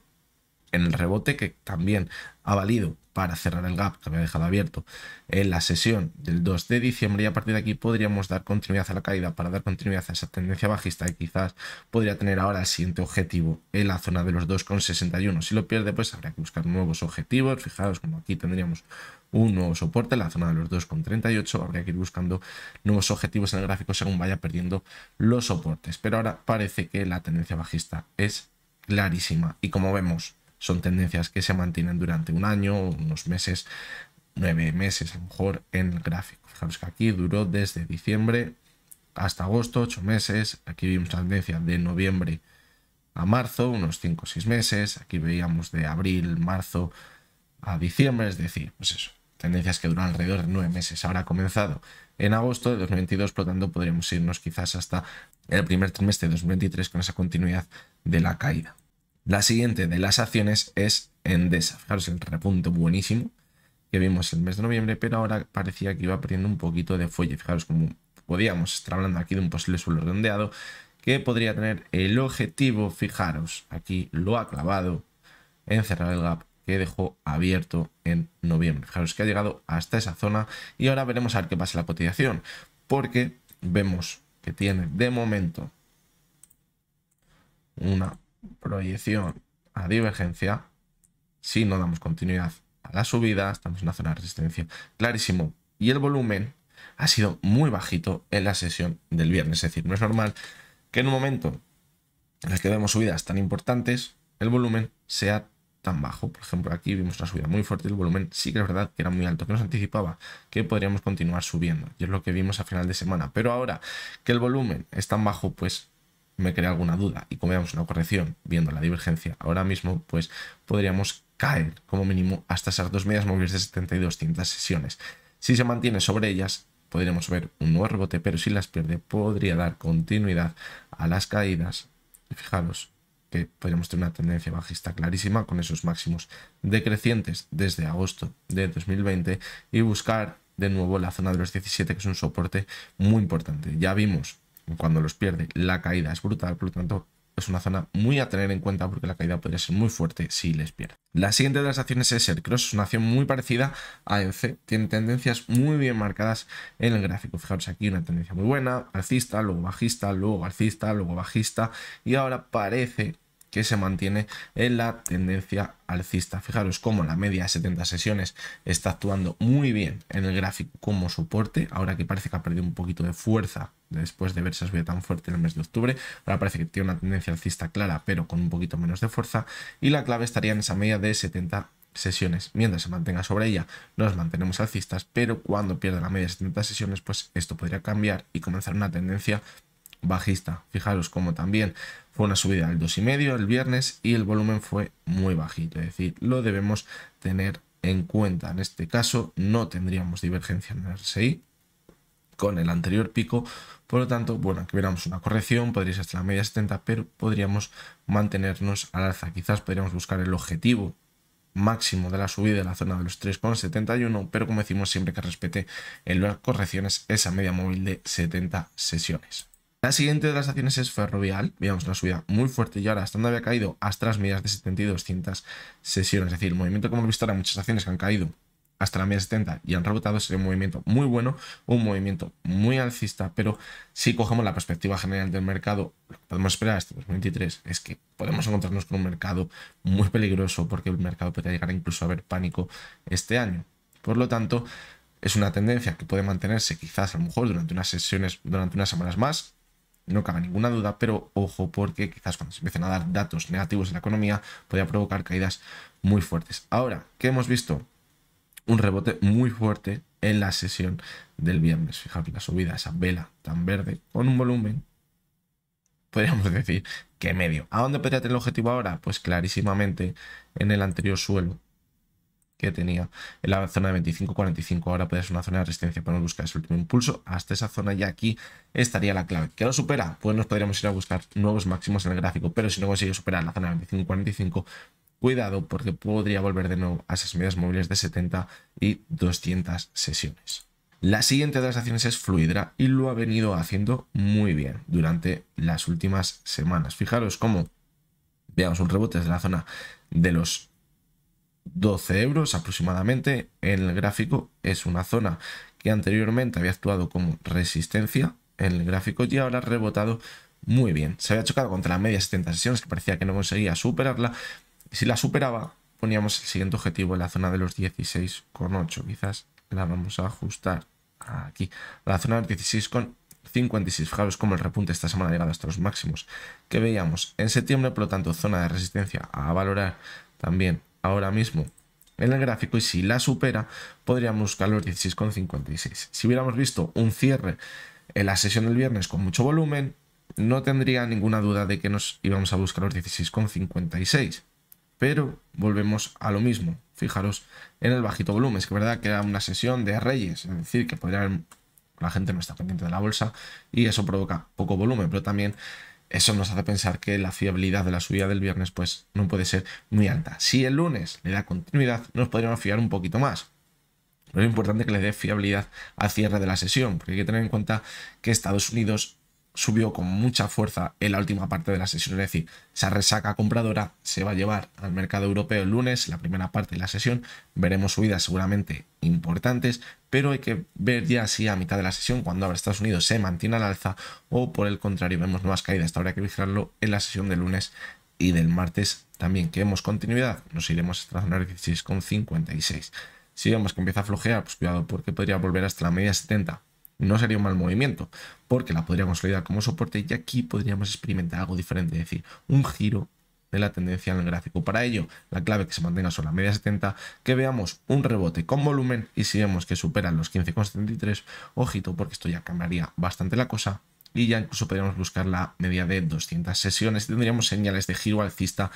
en el rebote que también ha valido para cerrar el gap que había dejado abierto en la sesión del 2 de diciembre y a partir de aquí podríamos dar continuidad a la caída para dar continuidad a esa tendencia bajista y quizás podría tener ahora el siguiente objetivo en la zona de los 2,61 si lo pierde pues habría que buscar nuevos objetivos fijaros como aquí tendríamos un nuevo soporte en la zona de los 2,38 habría que ir buscando nuevos objetivos en el gráfico según vaya perdiendo los soportes pero ahora parece que la tendencia bajista es clarísima y como vemos son tendencias que se mantienen durante un año, unos meses, nueve meses a lo mejor en el gráfico. Fijaros que aquí duró desde diciembre hasta agosto, ocho meses. Aquí vimos tendencia de noviembre a marzo, unos cinco o seis meses. Aquí veíamos de abril, marzo a diciembre, es decir, pues eso, tendencias que duran alrededor de nueve meses. Ahora ha comenzado en agosto de 2022, por lo tanto podríamos irnos quizás hasta el primer trimestre de 2023 con esa continuidad de la caída. La siguiente de las acciones es Endesa. Fijaros el repunto buenísimo que vimos el mes de noviembre, pero ahora parecía que iba perdiendo un poquito de fuelle. Fijaros como podíamos estar hablando aquí de un posible suelo redondeado que podría tener el objetivo, fijaros, aquí lo ha clavado en cerrar el gap que dejó abierto en noviembre. Fijaros que ha llegado hasta esa zona y ahora veremos a ver qué pasa la cotización, porque vemos que tiene de momento una proyección a divergencia, si no damos continuidad a la subida, estamos en una zona de resistencia clarísimo. Y el volumen ha sido muy bajito en la sesión del viernes. Es decir, no es normal que en un momento en el que vemos subidas tan importantes, el volumen sea tan bajo. Por ejemplo, aquí vimos una subida muy fuerte, el volumen sí que es verdad que era muy alto, que nos anticipaba que podríamos continuar subiendo. Y es lo que vimos a final de semana. Pero ahora que el volumen es tan bajo, pues me crea alguna duda y como una corrección viendo la divergencia ahora mismo, pues podríamos caer como mínimo hasta esas dos medias móviles de 7200 sesiones. Si se mantiene sobre ellas, podríamos ver un nuevo rebote, pero si las pierde, podría dar continuidad a las caídas. Fijaros que podríamos tener una tendencia bajista clarísima con esos máximos decrecientes desde agosto de 2020 y buscar de nuevo la zona de los 17, que es un soporte muy importante. Ya vimos cuando los pierde, la caída es brutal, por lo tanto es una zona muy a tener en cuenta porque la caída podría ser muy fuerte si les pierde. La siguiente de las acciones es el es una acción muy parecida a ENCE, tiene tendencias muy bien marcadas en el gráfico. Fijaros aquí una tendencia muy buena, alcista, luego bajista, luego alcista, luego bajista y ahora parece que se mantiene en la tendencia alcista. Fijaros cómo la media de 70 sesiones está actuando muy bien en el gráfico como soporte, ahora que parece que ha perdido un poquito de fuerza después de verse subida tan fuerte en el mes de octubre, ahora parece que tiene una tendencia alcista clara, pero con un poquito menos de fuerza, y la clave estaría en esa media de 70 sesiones. Mientras se mantenga sobre ella, nos mantenemos alcistas, pero cuando pierda la media de 70 sesiones, pues esto podría cambiar y comenzar una tendencia bajista. Fijaros como también fue una subida del 2,5 el viernes y el volumen fue muy bajito, es decir, lo debemos tener en cuenta. En este caso no tendríamos divergencia en el RSI con el anterior pico, por lo tanto, bueno, aquí viéramos una corrección, podría ser hasta la media 70, pero podríamos mantenernos al alza. Quizás podríamos buscar el objetivo máximo de la subida de la zona de los 3,71, pero como decimos siempre que respete en las correcciones esa media móvil de 70 sesiones. La siguiente de las acciones es Ferrovial. Veamos una subida muy fuerte y ahora hasta donde había caído hasta las medias de 7200 sesiones. Es decir, el movimiento como hemos visto ahora, muchas acciones que han caído hasta la media 70 y han rebotado, sería un movimiento muy bueno, un movimiento muy alcista, pero si cogemos la perspectiva general del mercado, lo que podemos esperar este 2023 es que podemos encontrarnos con un mercado muy peligroso porque el mercado podría llegar incluso a haber pánico este año. Por lo tanto, es una tendencia que puede mantenerse quizás a lo mejor durante unas sesiones, durante unas semanas más, no cabe ninguna duda, pero ojo porque quizás cuando se empiecen a dar datos negativos en la economía podría provocar caídas muy fuertes. Ahora, ¿qué hemos visto? Un rebote muy fuerte en la sesión del viernes. fijaros la subida, esa vela tan verde con un volumen, podríamos decir, que medio. ¿A dónde podría tener el objetivo ahora? Pues clarísimamente en el anterior suelo que tenía en la zona de 25-45. Ahora puede ser una zona de resistencia, no buscar ese último impulso hasta esa zona y aquí estaría la clave. ¿Que lo supera? Pues nos podríamos ir a buscar nuevos máximos en el gráfico, pero si no consigue superar la zona de 25-45, cuidado porque podría volver de nuevo a esas medias móviles de 70 y 200 sesiones. La siguiente de las acciones es Fluidra y lo ha venido haciendo muy bien durante las últimas semanas. Fijaros cómo veamos un rebote desde la zona de los 12 euros aproximadamente. En el gráfico es una zona que anteriormente había actuado como resistencia en el gráfico y ahora ha rebotado muy bien. Se había chocado contra la media 70 sesiones que parecía que no conseguía superarla. Si la superaba, poníamos el siguiente objetivo en la zona de los 16,8. Quizás la vamos a ajustar aquí. la zona de 16,56. Fijaros como el repunte esta semana ha llegado hasta los máximos que veíamos en septiembre. Por lo tanto, zona de resistencia a valorar también ahora mismo en el gráfico y si la supera podríamos buscar los 16,56. Si hubiéramos visto un cierre en la sesión del viernes con mucho volumen, no tendría ninguna duda de que nos íbamos a buscar los 16,56. Pero volvemos a lo mismo. Fijaros en el bajito volumen. Es que verdad que era una sesión de reyes, es decir, que la gente no está pendiente de la bolsa y eso provoca poco volumen, pero también eso nos hace pensar que la fiabilidad de la subida del viernes pues no puede ser muy alta. Si el lunes le da continuidad, nos podríamos fiar un poquito más. Pero es importante que le dé fiabilidad al cierre de la sesión, porque hay que tener en cuenta que Estados Unidos subió con mucha fuerza en la última parte de la sesión, es decir, esa resaca compradora se va a llevar al mercado europeo el lunes, la primera parte de la sesión, veremos subidas seguramente importantes, pero hay que ver ya si a mitad de la sesión, cuando ahora Estados Unidos se mantiene al alza o por el contrario vemos nuevas caídas, esto habrá que vigilarlo en la sesión del lunes y del martes también, que vemos continuidad, nos iremos a la zona 16,56. Si vemos que empieza a flojear, pues cuidado porque podría volver hasta la media 70 no sería un mal movimiento, porque la podríamos consolidar como soporte y aquí podríamos experimentar algo diferente, es decir, un giro de la tendencia en el gráfico. Para ello, la clave que se mantenga sobre la media 70, que veamos un rebote con volumen y si vemos que superan los 15,73, ojito, porque esto ya cambiaría bastante la cosa. Y ya incluso podríamos buscar la media de 200 sesiones. Tendríamos señales de giro alcista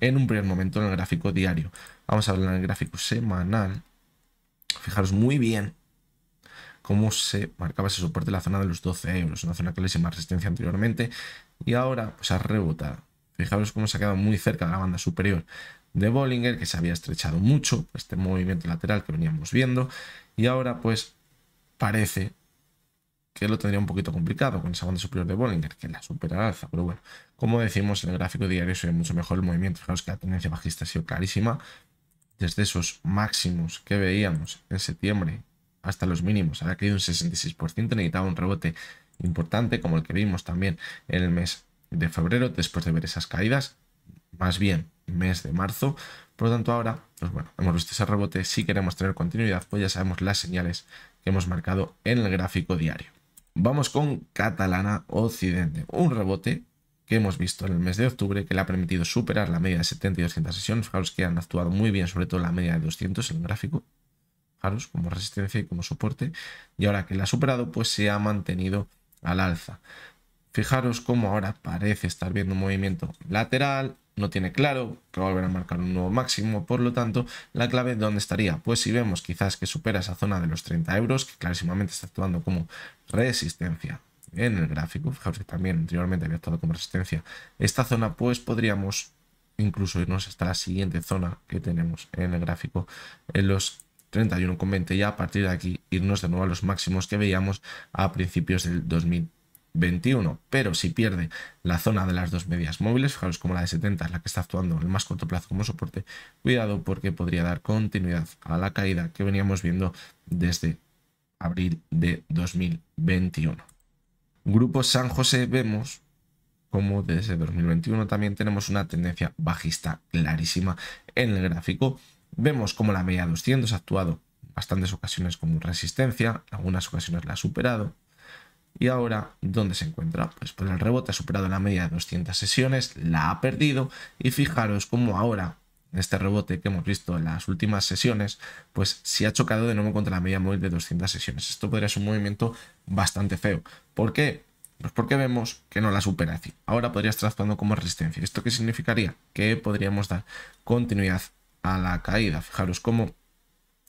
en un primer momento en el gráfico diario. Vamos a hablar en el gráfico semanal. Fijaros muy bien cómo se marcaba ese soporte en la zona de los 12 euros, una zona que le más resistencia anteriormente, y ahora pues ha rebotado. Fijaros cómo se ha quedado muy cerca de la banda superior de Bollinger, que se había estrechado mucho, pues, este movimiento lateral que veníamos viendo, y ahora pues parece que lo tendría un poquito complicado con esa banda superior de Bollinger, que la supera alza, pero bueno, como decimos, en el gráfico diario se ve mucho mejor el movimiento, fijaros que la tendencia bajista ha sido clarísima, desde esos máximos que veíamos en septiembre hasta los mínimos. Ha caído un 66%, necesitaba un rebote importante como el que vimos también en el mes de febrero, después de ver esas caídas, más bien mes de marzo. Por lo tanto, ahora, pues bueno, hemos visto ese rebote, si queremos tener continuidad, pues ya sabemos las señales que hemos marcado en el gráfico diario. Vamos con Catalana Occidente, un rebote que hemos visto en el mes de octubre que le ha permitido superar la media de 70 y 200 sesiones. Fijaros que han actuado muy bien, sobre todo la media de 200 en el gráfico, Fijaros, como resistencia y como soporte. Y ahora que la ha superado, pues se ha mantenido al alza. Fijaros como ahora parece estar viendo un movimiento lateral, no tiene claro que va a volver a marcar un nuevo máximo, por lo tanto, la clave dónde estaría. Pues si vemos quizás que supera esa zona de los 30 euros, que clarísimamente está actuando como resistencia en el gráfico, fijaros que también anteriormente había actuado como resistencia esta zona, pues podríamos incluso irnos hasta la siguiente zona que tenemos en el gráfico en los 31,20 y a partir de aquí irnos de nuevo a los máximos que veíamos a principios del 2021. Pero si pierde la zona de las dos medias móviles, fijaros como la de 70 es la que está actuando en el más corto plazo como soporte, cuidado porque podría dar continuidad a la caída que veníamos viendo desde abril de 2021. Grupo San José vemos como desde 2021 también tenemos una tendencia bajista clarísima en el gráfico Vemos como la media 200 ha actuado en bastantes ocasiones como resistencia, algunas ocasiones la ha superado. Y ahora, ¿dónde se encuentra? Pues por pues el rebote ha superado la media de 200 sesiones, la ha perdido y fijaros cómo ahora, este rebote que hemos visto en las últimas sesiones, pues se ha chocado de nuevo contra la media móvil de 200 sesiones. Esto podría ser un movimiento bastante feo. ¿Por qué? Pues porque vemos que no la supera. así Ahora podría estar actuando como resistencia. ¿Esto qué significaría? Que podríamos dar continuidad la caída. Fijaros cómo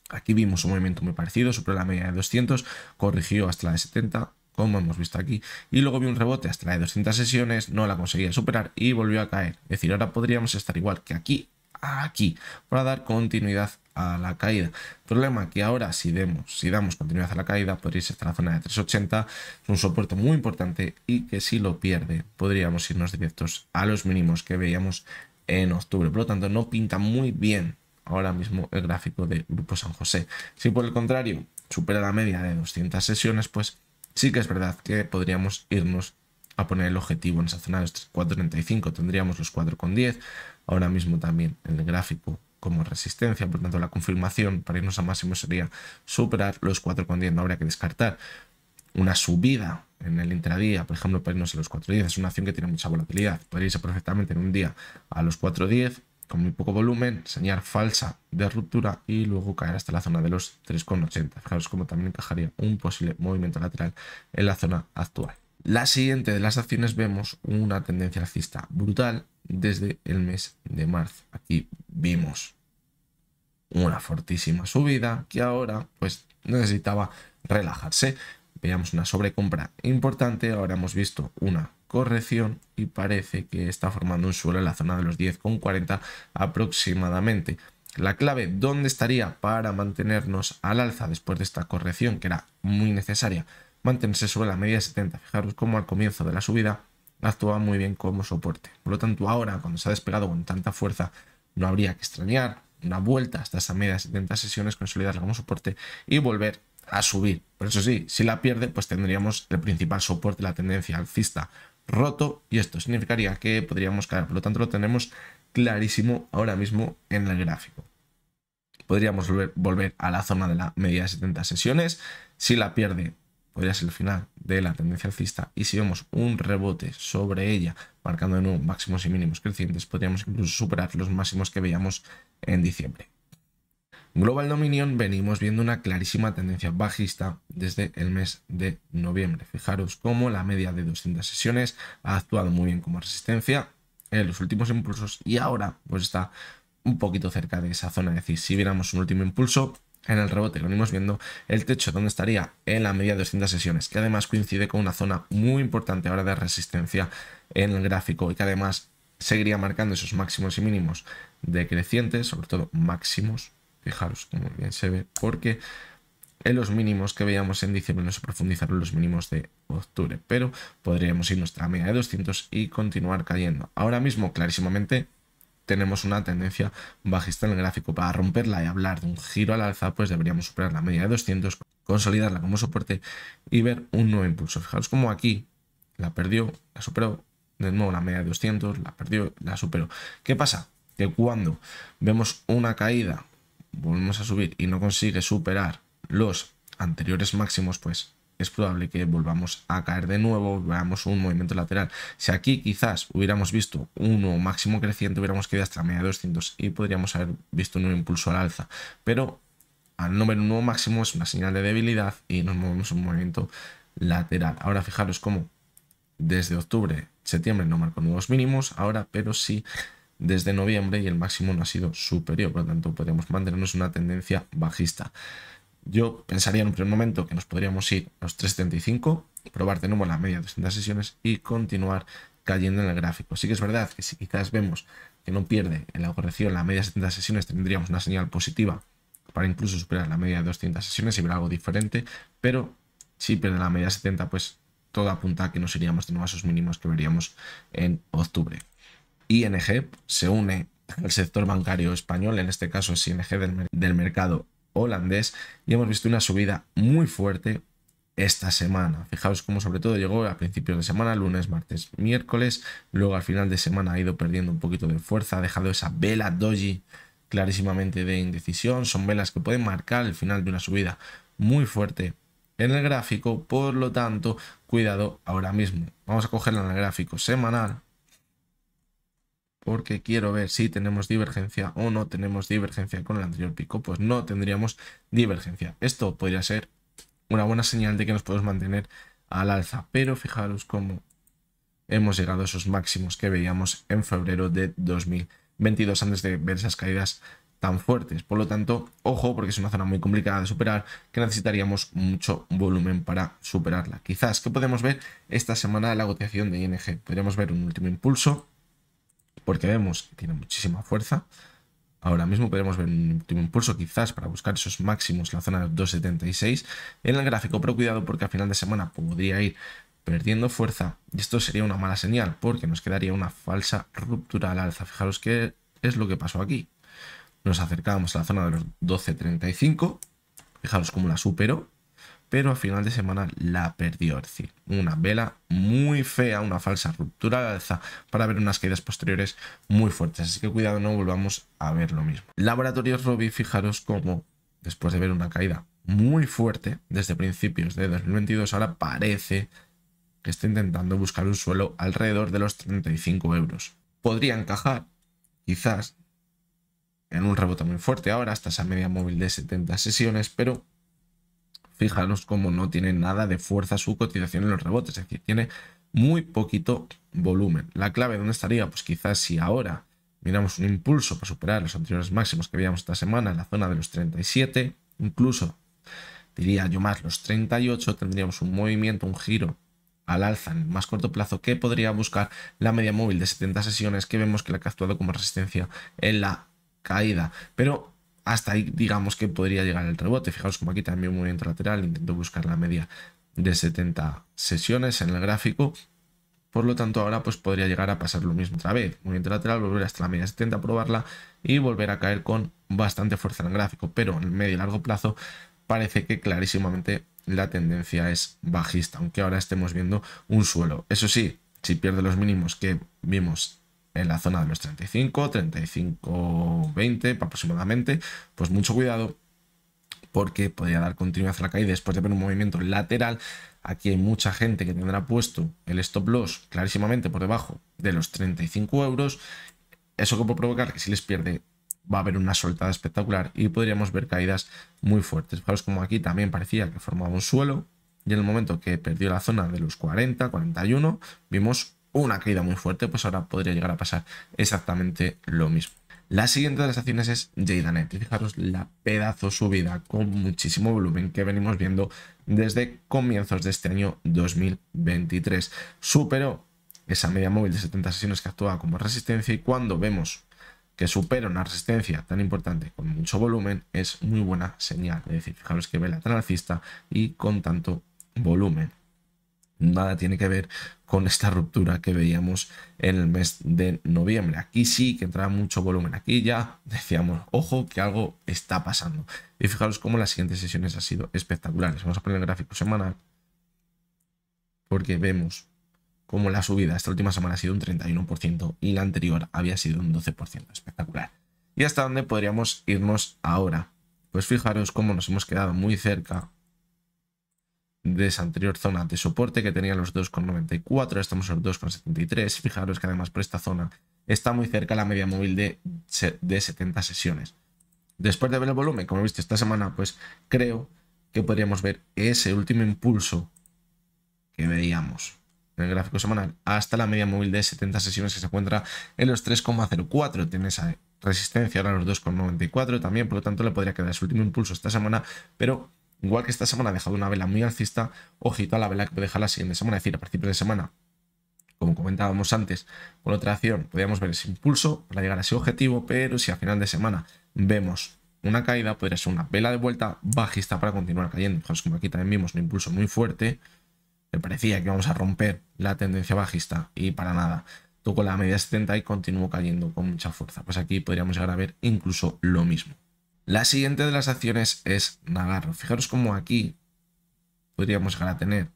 aquí vimos un movimiento muy parecido, superó la media de 200, corrigió hasta la de 70, como hemos visto aquí, y luego vi un rebote hasta la de 200 sesiones, no la conseguía superar y volvió a caer. Es decir, ahora podríamos estar igual que aquí, aquí, para dar continuidad a la caída. Problema que ahora si vemos si damos continuidad a la caída, podría ser la zona de 380, un soporte muy importante y que si lo pierde, podríamos irnos directos a los mínimos que veíamos en octubre. Por lo tanto, no pinta muy bien ahora mismo el gráfico de Grupo San José. Si por el contrario supera la media de 200 sesiones, pues sí que es verdad que podríamos irnos a poner el objetivo en esa zona de 4.35. Tendríamos los 4.10. Ahora mismo también el gráfico como resistencia. Por tanto, la confirmación para irnos a máximo sería superar los 4.10. No habría que descartar una subida en el intradía, por ejemplo, para irnos a los 4.10, es una acción que tiene mucha volatilidad. Podría irse perfectamente en un día a los 4.10 con muy poco volumen, señal falsa de ruptura y luego caer hasta la zona de los 3,80. Fijaros cómo también encajaría un posible movimiento lateral en la zona actual. La siguiente de las acciones vemos una tendencia alcista brutal desde el mes de marzo. Aquí vimos una fortísima subida que ahora pues necesitaba relajarse veíamos una sobrecompra importante. Ahora hemos visto una corrección y parece que está formando un suelo en la zona de los 10,40 aproximadamente. La clave, ¿dónde estaría para mantenernos al alza después de esta corrección que era muy necesaria? Mantenerse sobre la media 70. Fijaros cómo al comienzo de la subida actúa muy bien como soporte. Por lo tanto, ahora, cuando se ha despegado con tanta fuerza, no habría que extrañar una vuelta hasta esa media 70 sesiones, consolidarla como soporte y volver a subir. por eso sí, si la pierde, pues tendríamos el principal soporte, la tendencia alcista roto y esto significaría que podríamos caer. Por lo tanto, lo tenemos clarísimo ahora mismo en el gráfico. Podríamos volver, volver a la zona de la media de 70 sesiones. Si la pierde, podría ser el final de la tendencia alcista. Y si vemos un rebote sobre ella, marcando de nuevo máximos y mínimos crecientes, podríamos incluso superar los máximos que veíamos en diciembre. Global Dominion venimos viendo una clarísima tendencia bajista desde el mes de noviembre. Fijaros cómo la media de 200 sesiones ha actuado muy bien como resistencia en los últimos impulsos y ahora pues está un poquito cerca de esa zona. Es decir, si viéramos un último impulso, en el rebote. Lo venimos viendo el techo donde estaría en la media de 200 sesiones, que además coincide con una zona muy importante ahora de resistencia en el gráfico y que además seguiría marcando esos máximos y mínimos decrecientes, sobre todo máximos Fijaros como bien se ve, porque en los mínimos que veíamos en diciembre no se profundizaron los mínimos de octubre, pero podríamos ir nuestra media de 200 y continuar cayendo. Ahora mismo, clarísimamente, tenemos una tendencia bajista en el gráfico. Para romperla y hablar de un giro al alza, pues deberíamos superar la media de 200, consolidarla como soporte y ver un nuevo impulso. Fijaros como aquí la perdió, la superó, de nuevo la media de 200, la perdió, la superó. ¿Qué pasa? Que cuando vemos una caída volvemos a subir y no consigue superar los anteriores máximos, pues es probable que volvamos a caer de nuevo, veamos un movimiento lateral. Si aquí quizás hubiéramos visto uno máximo creciente, hubiéramos quedado hasta media de 200 y podríamos haber visto un nuevo impulso al alza. Pero al no ver un nuevo máximo es una señal de debilidad y nos movemos un movimiento lateral. Ahora fijaros cómo desde octubre, septiembre no marcó nuevos mínimos, ahora pero sí desde noviembre y el máximo no ha sido superior, por lo tanto podríamos mantenernos una tendencia bajista. Yo pensaría en un primer momento que nos podríamos ir a los 3.75, probar de nuevo la media de 200 sesiones y continuar cayendo en el gráfico. Sí que es verdad que si quizás vemos que no pierde en la corrección la media de 70 sesiones, tendríamos una señal positiva para incluso superar la media de 200 sesiones y ver algo diferente, pero si pierde la media de 70, pues todo apunta a que nos iríamos de nuevo a esos mínimos que veríamos en octubre. ING se une al sector bancario español, en este caso es ING del, mercado holandés, y hemos visto una subida muy fuerte esta semana. Fijaos cómo sobre todo llegó a principios de semana, lunes, martes, miércoles, luego al final de semana ha ido perdiendo un poquito de fuerza, ha dejado esa vela doji clarísimamente de indecisión, son velas que pueden marcar el final de una subida muy fuerte en el gráfico, por lo tanto, cuidado ahora mismo. Vamos a cogerla en el gráfico semanal porque quiero ver si tenemos divergencia o no tenemos divergencia con el anterior pico, pues no tendríamos divergencia. Esto podría ser una buena señal de que nos podemos mantener al alza, pero fijaros cómo hemos llegado a esos máximos que veíamos en febrero de 2022 antes de ver esas caídas tan fuertes. Por lo tanto, ojo, porque es una zona muy complicada de superar, que necesitaríamos mucho volumen para superarla. Quizás, que podemos ver esta semana de la goteación de ING? Podríamos ver un último impulso, porque vemos que tiene muchísima fuerza. Ahora mismo podemos ver un último impulso quizás para buscar esos máximos, la zona de 276 en el gráfico, pero cuidado porque a final de semana podría ir perdiendo fuerza y esto sería una mala señal porque nos quedaría una falsa ruptura al alza. Fijaros qué es lo que pasó aquí. Nos acercábamos a la zona de los 1235, fijaros cómo la supero, pero a final de semana la perdió. Arci. una vela muy fea, una falsa ruptura de alza para ver unas caídas posteriores muy fuertes. Así que cuidado, no volvamos a ver lo mismo. Laboratorios Robi, fijaros cómo después de ver una caída muy fuerte desde principios de 2022, ahora parece que está intentando buscar un suelo alrededor de los 35 euros. Podría encajar, quizás, en un rebote muy fuerte ahora, hasta esa media móvil de 70 sesiones, pero Fijaros cómo no tiene nada de fuerza su cotización en los rebotes, es decir, tiene muy poquito volumen. La clave, ¿dónde estaría? Pues quizás si ahora miramos un impulso para superar los anteriores máximos que veíamos esta semana en la zona de los 37, incluso diría yo más los 38, tendríamos un movimiento, un giro al alza en el más corto plazo que podría buscar la media móvil de 70 sesiones que vemos que la ha actuado como resistencia en la caída. Pero hasta ahí digamos que podría llegar el rebote. Fijaos como aquí también movimiento lateral, intento buscar la media de 70 sesiones en el gráfico. Por lo tanto, ahora pues podría llegar a pasar lo mismo otra vez. Movimiento lateral, volver hasta la media 70, probarla y volver a caer con bastante fuerza en el gráfico. Pero en medio y largo plazo parece que clarísimamente la tendencia es bajista, aunque ahora estemos viendo un suelo. Eso sí, si pierde los mínimos que vimos en la zona de los 35, 35, 20 aproximadamente, pues mucho cuidado porque podría dar continuidad a la caída después de ver un movimiento lateral. Aquí hay mucha gente que tendrá puesto el stop loss clarísimamente por debajo de los 35 euros. Eso que puede provocar que si les pierde va a haber una soltada espectacular y podríamos ver caídas muy fuertes. Fijaros como aquí también parecía que formaba un suelo y en el momento que perdió la zona de los 40, 41, vimos una caída muy fuerte, pues ahora podría llegar a pasar exactamente lo mismo. La siguiente de las acciones es JadaNet. Y fijaros la pedazo subida con muchísimo volumen que venimos viendo desde comienzos de este año 2023. Superó esa media móvil de 70 sesiones que actúa como resistencia y cuando vemos que supera una resistencia tan importante con mucho volumen es muy buena señal. Es decir, fijaros que vela tan alcista y con tanto volumen nada tiene que ver con esta ruptura que veíamos en el mes de noviembre. Aquí sí que entraba mucho volumen, aquí ya decíamos, ojo, que algo está pasando. Y fijaros cómo las siguientes sesiones han sido espectaculares. Vamos a poner el gráfico semanal, porque vemos cómo la subida esta última semana ha sido un 31% y la anterior había sido un 12%, espectacular. ¿Y hasta dónde podríamos irnos ahora? Pues fijaros cómo nos hemos quedado muy cerca de esa anterior zona de soporte que tenía los 2,94, estamos en los 2,73. Fijaros que además por esta zona está muy cerca la media móvil de, de 70 sesiones. Después de ver el volumen, como he visto esta semana, pues creo que podríamos ver ese último impulso que veíamos en el gráfico semanal hasta la media móvil de 70 sesiones que se encuentra en los 3,04. Tiene esa resistencia ahora a los 2,94 también, por lo tanto le podría quedar ese último impulso esta semana, pero Igual que esta semana ha dejado una vela muy alcista, ojito a la vela que puede dejar la siguiente semana, es decir, a principios de semana. Como comentábamos antes, con otra acción podríamos ver ese impulso para llegar a ese objetivo, pero si a final de semana vemos una caída, podría ser una vela de vuelta bajista para continuar cayendo. Fijaos como aquí también vimos un impulso muy fuerte, me parecía que íbamos a romper la tendencia bajista y para nada. Tocó la media 70 y continuó cayendo con mucha fuerza. Pues aquí podríamos llegar a ver incluso lo mismo. La siguiente de las acciones es Nagarro. Fijaros cómo aquí podríamos llegar a tener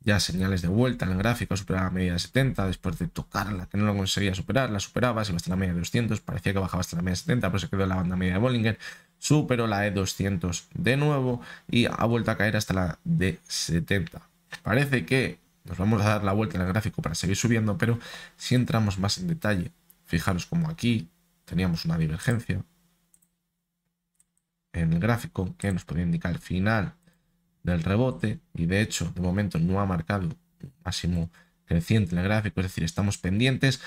ya señales de vuelta en el gráfico, superaba la media de 70, después de tocarla, que no lo conseguía superar, la superaba, se iba hasta la media de 200, parecía que bajaba hasta la media de 70, pero se quedó la banda media de Bollinger, superó la de 200 de nuevo y ha vuelto a caer hasta la de 70. Parece que nos vamos a dar la vuelta en el gráfico para seguir subiendo, pero si entramos más en detalle, fijaros como aquí teníamos una divergencia, en el gráfico que nos podría indicar el final del rebote y de hecho de momento no ha marcado máximo creciente en el gráfico, es decir, estamos pendientes.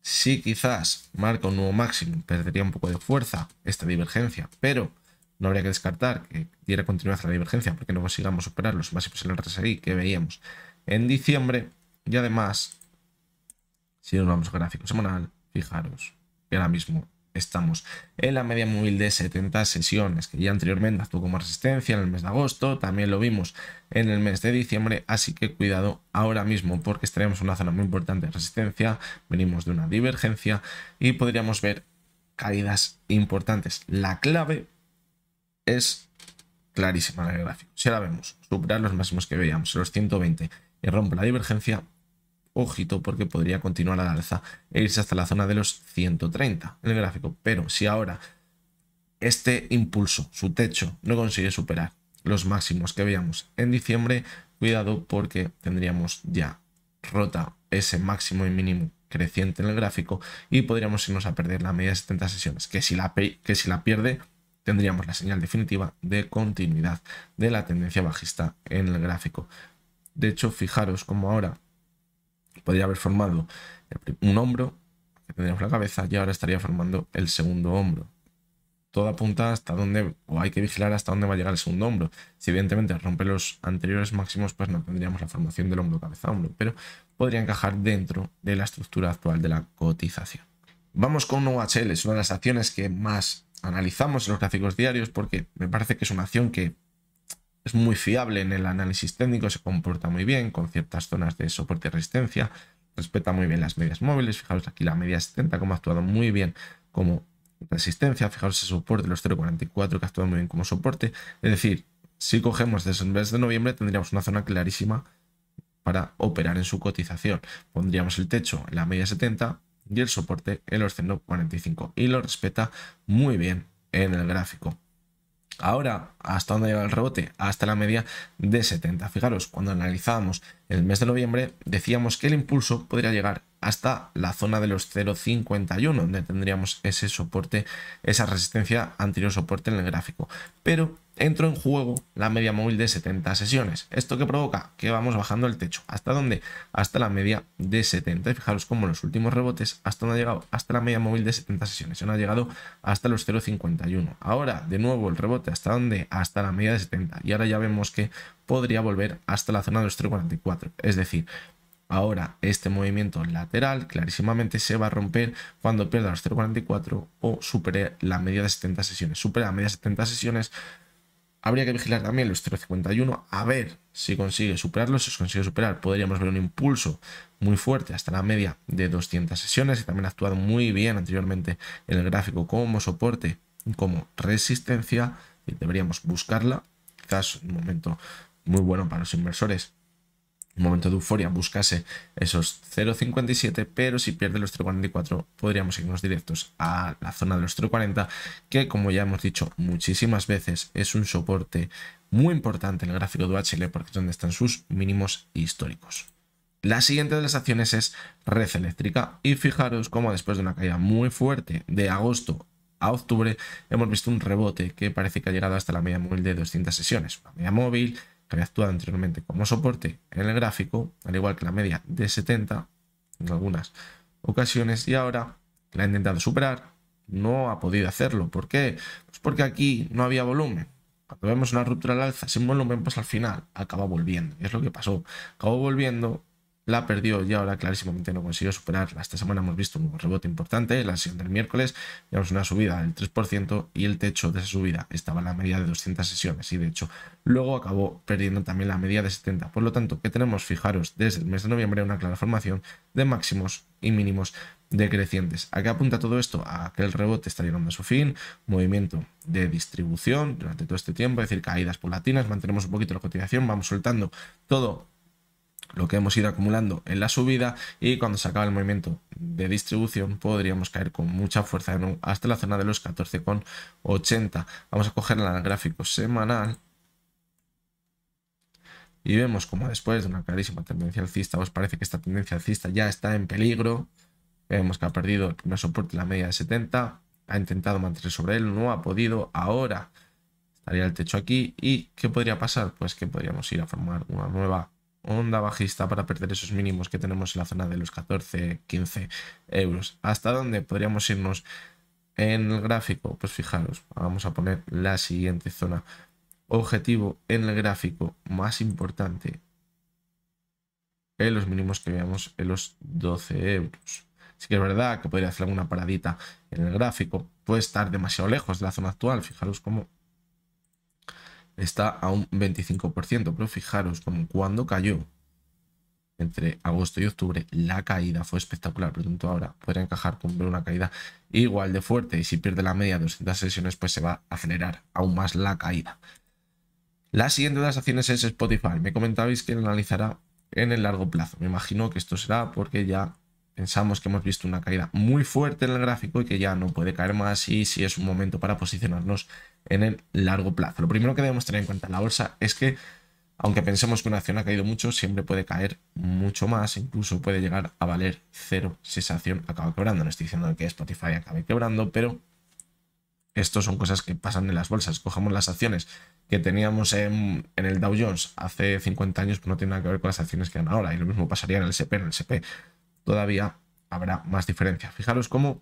Si quizás marca un nuevo máximo, perdería un poco de fuerza esta divergencia, pero no habría que descartar que diera continuidad a la divergencia porque no consigamos superar los máximos en el RSI que veíamos en diciembre. Y además, si nos vamos al gráfico semanal, fijaros que ahora mismo estamos en la media móvil de 70 sesiones, que ya anteriormente actuó como resistencia en el mes de agosto, también lo vimos en el mes de diciembre, así que cuidado ahora mismo porque estaremos en una zona muy importante de resistencia, venimos de una divergencia y podríamos ver caídas importantes. La clave es clarísima en el gráfico, si la vemos, superar los máximos que veíamos, los 120 y rompe la divergencia, ojito porque podría continuar la alza e irse hasta la zona de los 130 en el gráfico. Pero si ahora este impulso, su techo, no consigue superar los máximos que veíamos en diciembre, cuidado porque tendríamos ya rota ese máximo y mínimo creciente en el gráfico y podríamos irnos a perder la media de 70 sesiones, que si la, que si la pierde tendríamos la señal definitiva de continuidad de la tendencia bajista en el gráfico. De hecho, fijaros como ahora podría haber formado un hombro, que tendríamos la cabeza, y ahora estaría formando el segundo hombro. Todo apunta hasta dónde, o hay que vigilar hasta dónde va a llegar el segundo hombro. Si evidentemente rompe los anteriores máximos, pues no tendríamos la formación del hombro cabeza-hombro, pero podría encajar dentro de la estructura actual de la cotización. Vamos con OHL, es una de las acciones que más analizamos en los gráficos diarios porque me parece que es una acción que es muy fiable en el análisis técnico, se comporta muy bien con ciertas zonas de soporte y resistencia, respeta muy bien las medias móviles, Fijaros aquí la media 70 como ha actuado muy bien como resistencia, fijaros el soporte, los 0.44 que ha actuado muy bien como soporte, es decir, si cogemos desde el mes de noviembre tendríamos una zona clarísima para operar en su cotización. Pondríamos el techo en la media 70 y el soporte en los 0.45 y lo respeta muy bien en el gráfico. Ahora, ¿hasta dónde llega el rebote? Hasta la media de 70. Fijaros, cuando analizábamos el mes de noviembre, decíamos que el impulso podría llegar hasta la zona de los 0,51, donde tendríamos ese soporte, esa resistencia anterior soporte en el gráfico. Pero entró en juego la media móvil de 70 sesiones. ¿Esto que provoca? Que vamos bajando el techo. ¿Hasta dónde? Hasta la media de 70. fijaros cómo los últimos rebotes hasta donde ha llegado, hasta la media móvil de 70 sesiones. No ha llegado hasta los 0,51. Ahora, de nuevo, el rebote hasta dónde? Hasta la media de 70. Y ahora ya vemos que podría volver hasta la zona de los 0,44. Es decir, Ahora este movimiento lateral clarísimamente se va a romper cuando pierda los 0.44 o supere la media de 70 sesiones. supere la media de 70 sesiones Habría que vigilar también los 0,51 a ver si consigue superarlo. Si consigue superar, podríamos ver un impulso muy fuerte hasta la media de 200 sesiones y también ha actuado muy bien anteriormente en el gráfico como soporte, como resistencia. Y deberíamos buscarla. Quizás un momento muy bueno para los inversores momento de euforia buscase esos 0.57, pero si pierde los 3.44 podríamos irnos directos a la zona de los 3.40, que como ya hemos dicho muchísimas veces es un soporte muy importante en el gráfico de UHL porque es donde están sus mínimos históricos. La siguiente de las acciones es Red Eléctrica y fijaros cómo después de una caída muy fuerte de agosto a octubre hemos visto un rebote que parece que ha llegado hasta la media móvil de 200 sesiones. la media móvil que actuado anteriormente como soporte en el gráfico, al igual que la media de 70 en algunas ocasiones, y ahora la ha intentado superar, no ha podido hacerlo. ¿Por qué? Pues porque aquí no había volumen. Cuando vemos una ruptura al alza sin volumen, pues al final acaba volviendo. es lo que pasó. Acabó volviendo la perdió y ahora clarísimamente no consiguió superarla. Esta semana hemos visto un rebote importante, la sesión del miércoles, llevamos una subida del 3% y el techo de esa subida estaba en la media de 200 sesiones y de hecho luego acabó perdiendo también la media de 70. Por lo tanto, ¿qué tenemos, fijaros, desde el mes de noviembre una clara formación de máximos y mínimos decrecientes. ¿A qué apunta todo esto? A que el rebote está llegando a su fin, movimiento de distribución durante todo este tiempo, es decir, caídas latinas, mantenemos un poquito la cotización, vamos soltando todo lo que hemos ido acumulando en la subida y cuando se acaba el movimiento de distribución podríamos caer con mucha fuerza hasta la zona de los 14,80. Vamos a coger el gráfico semanal y vemos como después de una clarísima tendencia alcista, os pues parece que esta tendencia alcista ya está en peligro. Vemos que ha perdido el primer soporte, la media de 70, ha intentado mantener sobre él, no ha podido, ahora estaría el techo aquí y ¿qué podría pasar? Pues que podríamos ir a formar una nueva onda bajista para perder esos mínimos que tenemos en la zona de los 14-15 euros. ¿Hasta dónde podríamos irnos en el gráfico? Pues fijaros, vamos a poner la siguiente zona. Objetivo en el gráfico más importante en los mínimos que veamos en los 12 euros. Sí que es verdad que podría hacer alguna paradita en el gráfico. Puede estar demasiado lejos de la zona actual. Fijaros cómo está a un 25%, pero fijaros como cuando cayó entre agosto y octubre, la caída fue espectacular, por lo tanto ahora podría encajar con una caída igual de fuerte y si pierde la media de 200 sesiones pues se va a acelerar aún más la caída. La siguiente de las acciones es Spotify, me comentabais que lo analizará en el largo plazo, me imagino que esto será porque ya pensamos que hemos visto una caída muy fuerte en el gráfico y que ya no puede caer más y si es un momento para posicionarnos en el largo plazo. Lo primero que debemos tener en cuenta en la bolsa es que aunque pensemos que una acción ha caído mucho, siempre puede caer mucho más, incluso puede llegar a valer cero si esa acción acaba quebrando. No estoy diciendo que Spotify acabe quebrando, pero esto son cosas que pasan en las bolsas. Cojamos las acciones que teníamos en, el Dow Jones hace 50 años, pues no tiene nada que ver con las acciones que dan ahora. Y lo mismo pasaría en el SP, en el SP. Todavía habrá más diferencia. Fijaros cómo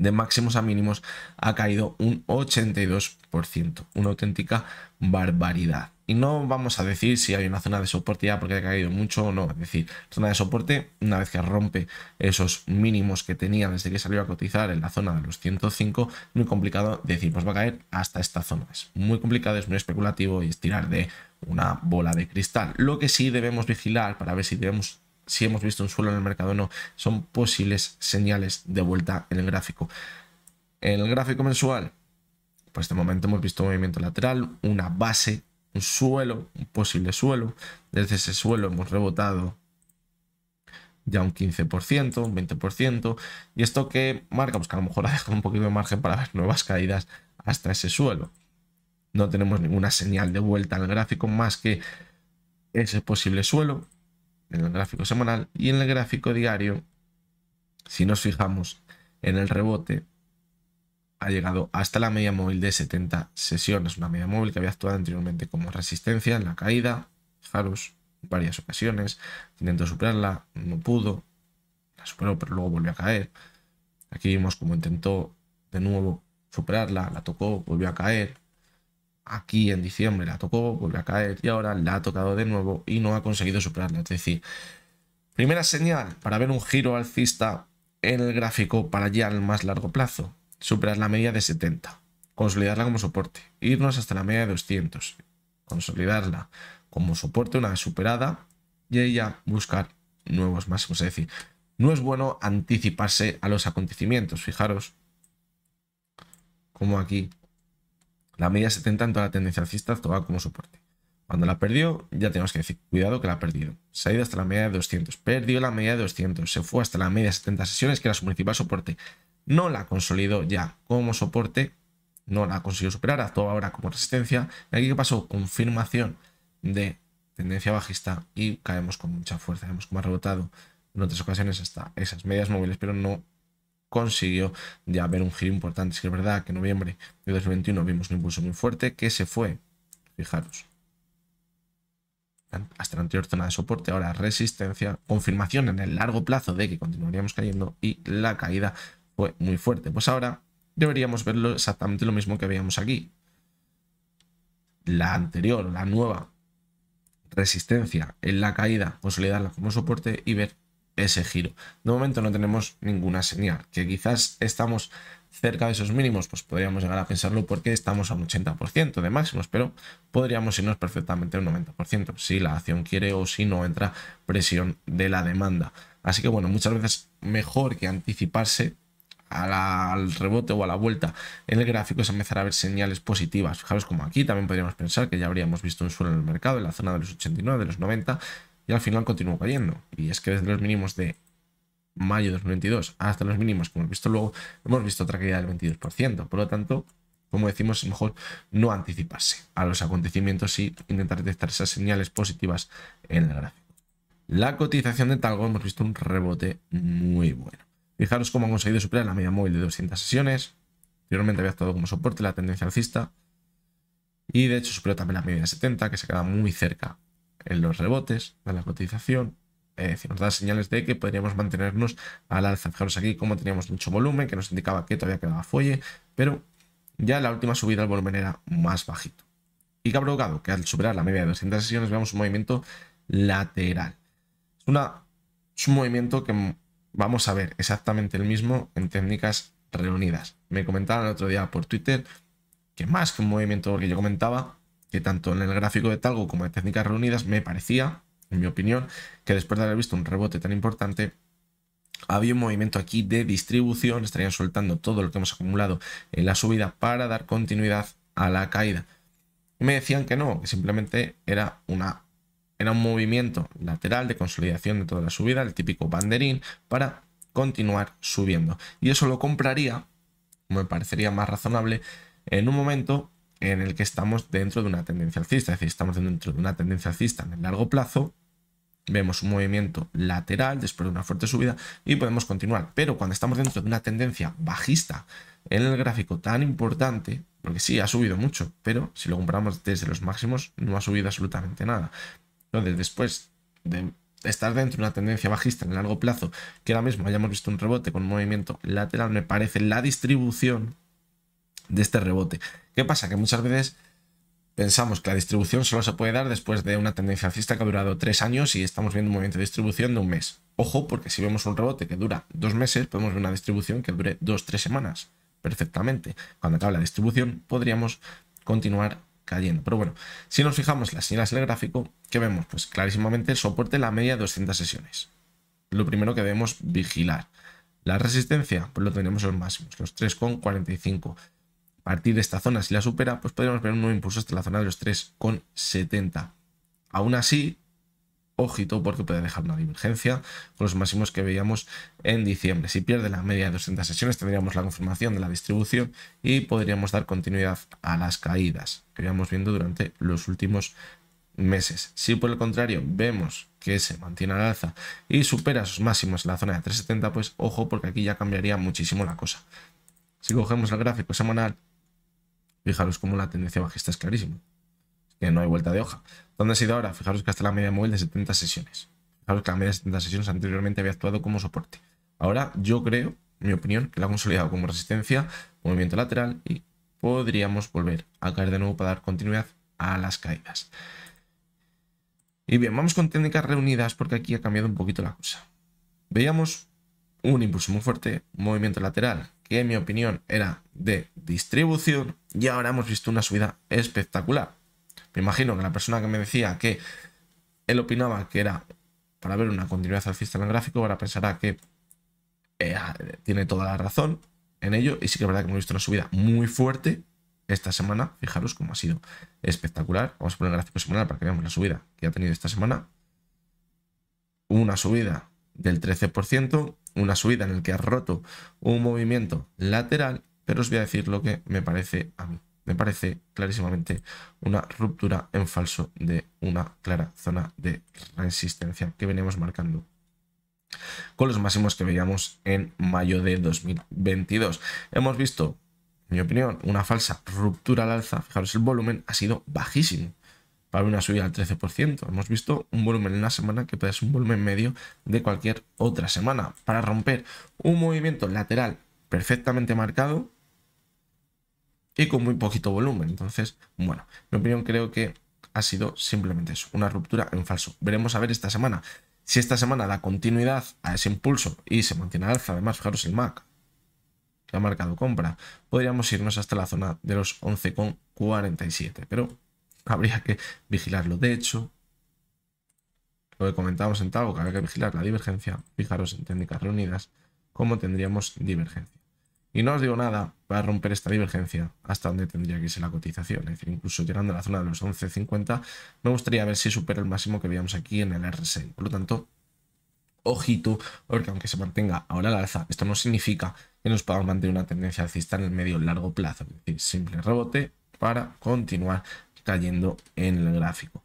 de máximos a mínimos ha caído un 82%, una auténtica barbaridad. Y no vamos a decir si hay una zona de soporte ya porque ha caído mucho o no. Es decir, zona de soporte, una vez que rompe esos mínimos que tenía desde que salió a cotizar en la zona de los 105, muy complicado decir, pues va a caer hasta esta zona. Es muy complicado, es muy especulativo y es tirar de una bola de cristal. Lo que sí debemos vigilar para ver si debemos si hemos visto un suelo en el mercado o no, son posibles señales de vuelta en el gráfico. En el gráfico mensual, pues de momento hemos visto un movimiento lateral, una base, un suelo, un posible suelo. Desde ese suelo hemos rebotado ya un 15%, un 20%. Y esto que marca, pues que a lo mejor ha dejado un poquito de margen para ver nuevas caídas hasta ese suelo. No tenemos ninguna señal de vuelta en el gráfico más que ese posible suelo, en el gráfico semanal y en el gráfico diario, si nos fijamos en el rebote, ha llegado hasta la media móvil de 70 sesiones, una media móvil que había actuado anteriormente como resistencia en la caída, fijaros, varias ocasiones, intentó superarla, no pudo, la superó pero luego volvió a caer. Aquí vimos como intentó de nuevo superarla, la tocó, volvió a caer, aquí en diciembre la tocó, vuelve a caer y ahora la ha tocado de nuevo y no ha conseguido superarla. Es decir, primera señal para ver un giro alcista en el gráfico para ya al más largo plazo, superar la media de 70, consolidarla como soporte, irnos hasta la media de 200, consolidarla como soporte una superada y ella buscar nuevos máximos. Es decir, no es bueno anticiparse a los acontecimientos. Fijaros como aquí la media 70 en toda la tendencia alcista actuaba como soporte. Cuando la perdió, ya tenemos que decir, cuidado que la ha perdido. Se ha ido hasta la media de 200, perdió la media de 200, se fue hasta la media de 70 sesiones, que era su principal soporte. No la consolidó ya como soporte, no la consiguió superar, actuó ahora como resistencia. Y aquí que pasó, confirmación de tendencia bajista y caemos con mucha fuerza. Vemos como ha rebotado en otras ocasiones hasta esas medias móviles, pero no consiguió ya ver un giro importante. Es que es verdad que en noviembre de 2021 vimos un impulso muy fuerte que se fue, fijaros, hasta la anterior zona de soporte, ahora resistencia, confirmación en el largo plazo de que continuaríamos cayendo y la caída fue muy fuerte. Pues ahora deberíamos verlo exactamente lo mismo que veíamos aquí. La anterior, la nueva resistencia en la caída, consolidarla como soporte y ver ese giro. De momento no tenemos ninguna señal, que quizás estamos cerca de esos mínimos, pues podríamos llegar a pensarlo porque estamos a un 80% de máximos, pero podríamos irnos perfectamente a un 90% si la acción quiere o si no entra presión de la demanda. Así que bueno, muchas veces mejor que anticiparse al rebote o a la vuelta en el gráfico es empezar a ver señales positivas. Fijaros como aquí también podríamos pensar que ya habríamos visto un suelo en el mercado en la zona de los 89, de los 90 y al final continuó cayendo. Y es que desde los mínimos de mayo de 2022 hasta los mínimos que hemos visto luego, hemos visto otra caída del 22%. Por lo tanto, como decimos, es mejor no anticiparse a los acontecimientos y intentar detectar esas señales positivas en el gráfico. La cotización de Talgo hemos visto un rebote muy bueno. Fijaros cómo han conseguido superar la media móvil de 200 sesiones. Anteriormente había estado como soporte la tendencia alcista. Y de hecho superó también la media de 70, que se queda muy cerca en los rebotes de la cotización. nos da señales de que podríamos mantenernos al alza. Fijaros aquí como teníamos mucho volumen, que nos indicaba que todavía quedaba fuelle, pero ya la última subida al volumen era más bajito. ¿Y que ha provocado? Que al superar la media de 200 sesiones veamos un movimiento lateral. Es, un movimiento que vamos a ver exactamente el mismo en técnicas reunidas. Me comentaron el otro día por Twitter que más que un movimiento que yo comentaba, que tanto en el gráfico de Talgo como en técnicas reunidas me parecía, en mi opinión, que después de haber visto un rebote tan importante, había un movimiento aquí de distribución, estarían soltando todo lo que hemos acumulado en la subida para dar continuidad a la caída. me decían que no, que simplemente era una era un movimiento lateral de consolidación de toda la subida, el típico banderín para continuar subiendo. Y eso lo compraría, me parecería más razonable, en un momento en el que estamos dentro de una tendencia alcista, es decir, estamos dentro de una tendencia alcista en el largo plazo, vemos un movimiento lateral después de una fuerte subida y podemos continuar. Pero cuando estamos dentro de una tendencia bajista en el gráfico tan importante, porque sí, ha subido mucho, pero si lo compramos desde los máximos no ha subido absolutamente nada. Entonces, después de estar dentro de una tendencia bajista en el largo plazo, que ahora mismo hayamos visto un rebote con movimiento lateral, me parece la distribución de este rebote. ¿Qué pasa? Que muchas veces pensamos que la distribución solo se puede dar después de una tendencia alcista que ha durado tres años y estamos viendo un movimiento de distribución de un mes. Ojo, porque si vemos un rebote que dura dos meses, podemos ver una distribución que dure dos, tres semanas. Perfectamente. Cuando acabe la distribución, podríamos continuar cayendo. Pero bueno, si nos fijamos las señales del gráfico, ¿qué vemos? Pues clarísimamente el soporte la media de 200 sesiones. Lo primero que debemos vigilar. La resistencia, pues lo tenemos en los máximos, los 3,45 partir de esta zona, si la supera, pues podríamos ver un nuevo impulso hasta la zona de los 3,70. Aún así, ojito porque puede dejar una divergencia con los máximos que veíamos en diciembre. Si pierde la media de 200 sesiones tendríamos la confirmación de la distribución y podríamos dar continuidad a las caídas que habíamos viendo durante los últimos meses. Si por el contrario vemos que se mantiene al alza y supera sus máximos en la zona de 370, pues ojo porque aquí ya cambiaría muchísimo la cosa. Si cogemos el gráfico semanal, Fijaros cómo la tendencia bajista es clarísima. Que no hay vuelta de hoja. ¿Dónde ha sido ahora? Fijaros que hasta la media móvil de 70 sesiones. Fijaros que la media de 70 sesiones anteriormente había actuado como soporte. Ahora yo creo, mi opinión, que la ha consolidado como resistencia, movimiento lateral y podríamos volver a caer de nuevo para dar continuidad a las caídas. Y bien, vamos con técnicas reunidas porque aquí ha cambiado un poquito la cosa. Veíamos un impulso muy fuerte, movimiento lateral que en mi opinión era de distribución y ahora hemos visto una subida espectacular. Me imagino que la persona que me decía que él opinaba que era para ver una continuidad alcista en el gráfico, ahora pensará que eh, tiene toda la razón en ello y sí que es verdad que hemos visto una subida muy fuerte esta semana. Fijaros cómo ha sido espectacular. Vamos a poner el gráfico semanal para que veamos la subida que ha tenido esta semana. Una subida del 13%, una subida en el que ha roto un movimiento lateral, pero os voy a decir lo que me parece a mí. Me parece clarísimamente una ruptura en falso de una clara zona de resistencia que venimos marcando con los máximos que veíamos en mayo de 2022. Hemos visto, en mi opinión, una falsa ruptura al alza. Fijaros, el volumen ha sido bajísimo para una subida al 13%. Hemos visto un volumen en la semana que puede ser un volumen medio de cualquier otra semana. Para romper un movimiento lateral perfectamente marcado y con muy poquito volumen. Entonces, bueno, mi opinión creo que ha sido simplemente eso, una ruptura en falso. Veremos a ver esta semana. Si esta semana da continuidad a ese impulso y se mantiene alza, además, fijaros el MAC, que ha marcado compra, podríamos irnos hasta la zona de los 11,47. Pero habría que vigilarlo. De hecho, lo que comentábamos en Tago, que había que vigilar la divergencia, fijaros en técnicas reunidas, cómo tendríamos divergencia. Y no os digo nada para romper esta divergencia hasta donde tendría que irse la cotización. Es decir, incluso llegando a la zona de los 11.50, me gustaría ver si supera el máximo que veíamos aquí en el RSI. Por lo tanto, ojito, porque aunque se mantenga ahora la alza, esto no significa que nos podamos mantener una tendencia alcista en el medio largo plazo. Es decir, simple rebote para continuar cayendo en el gráfico.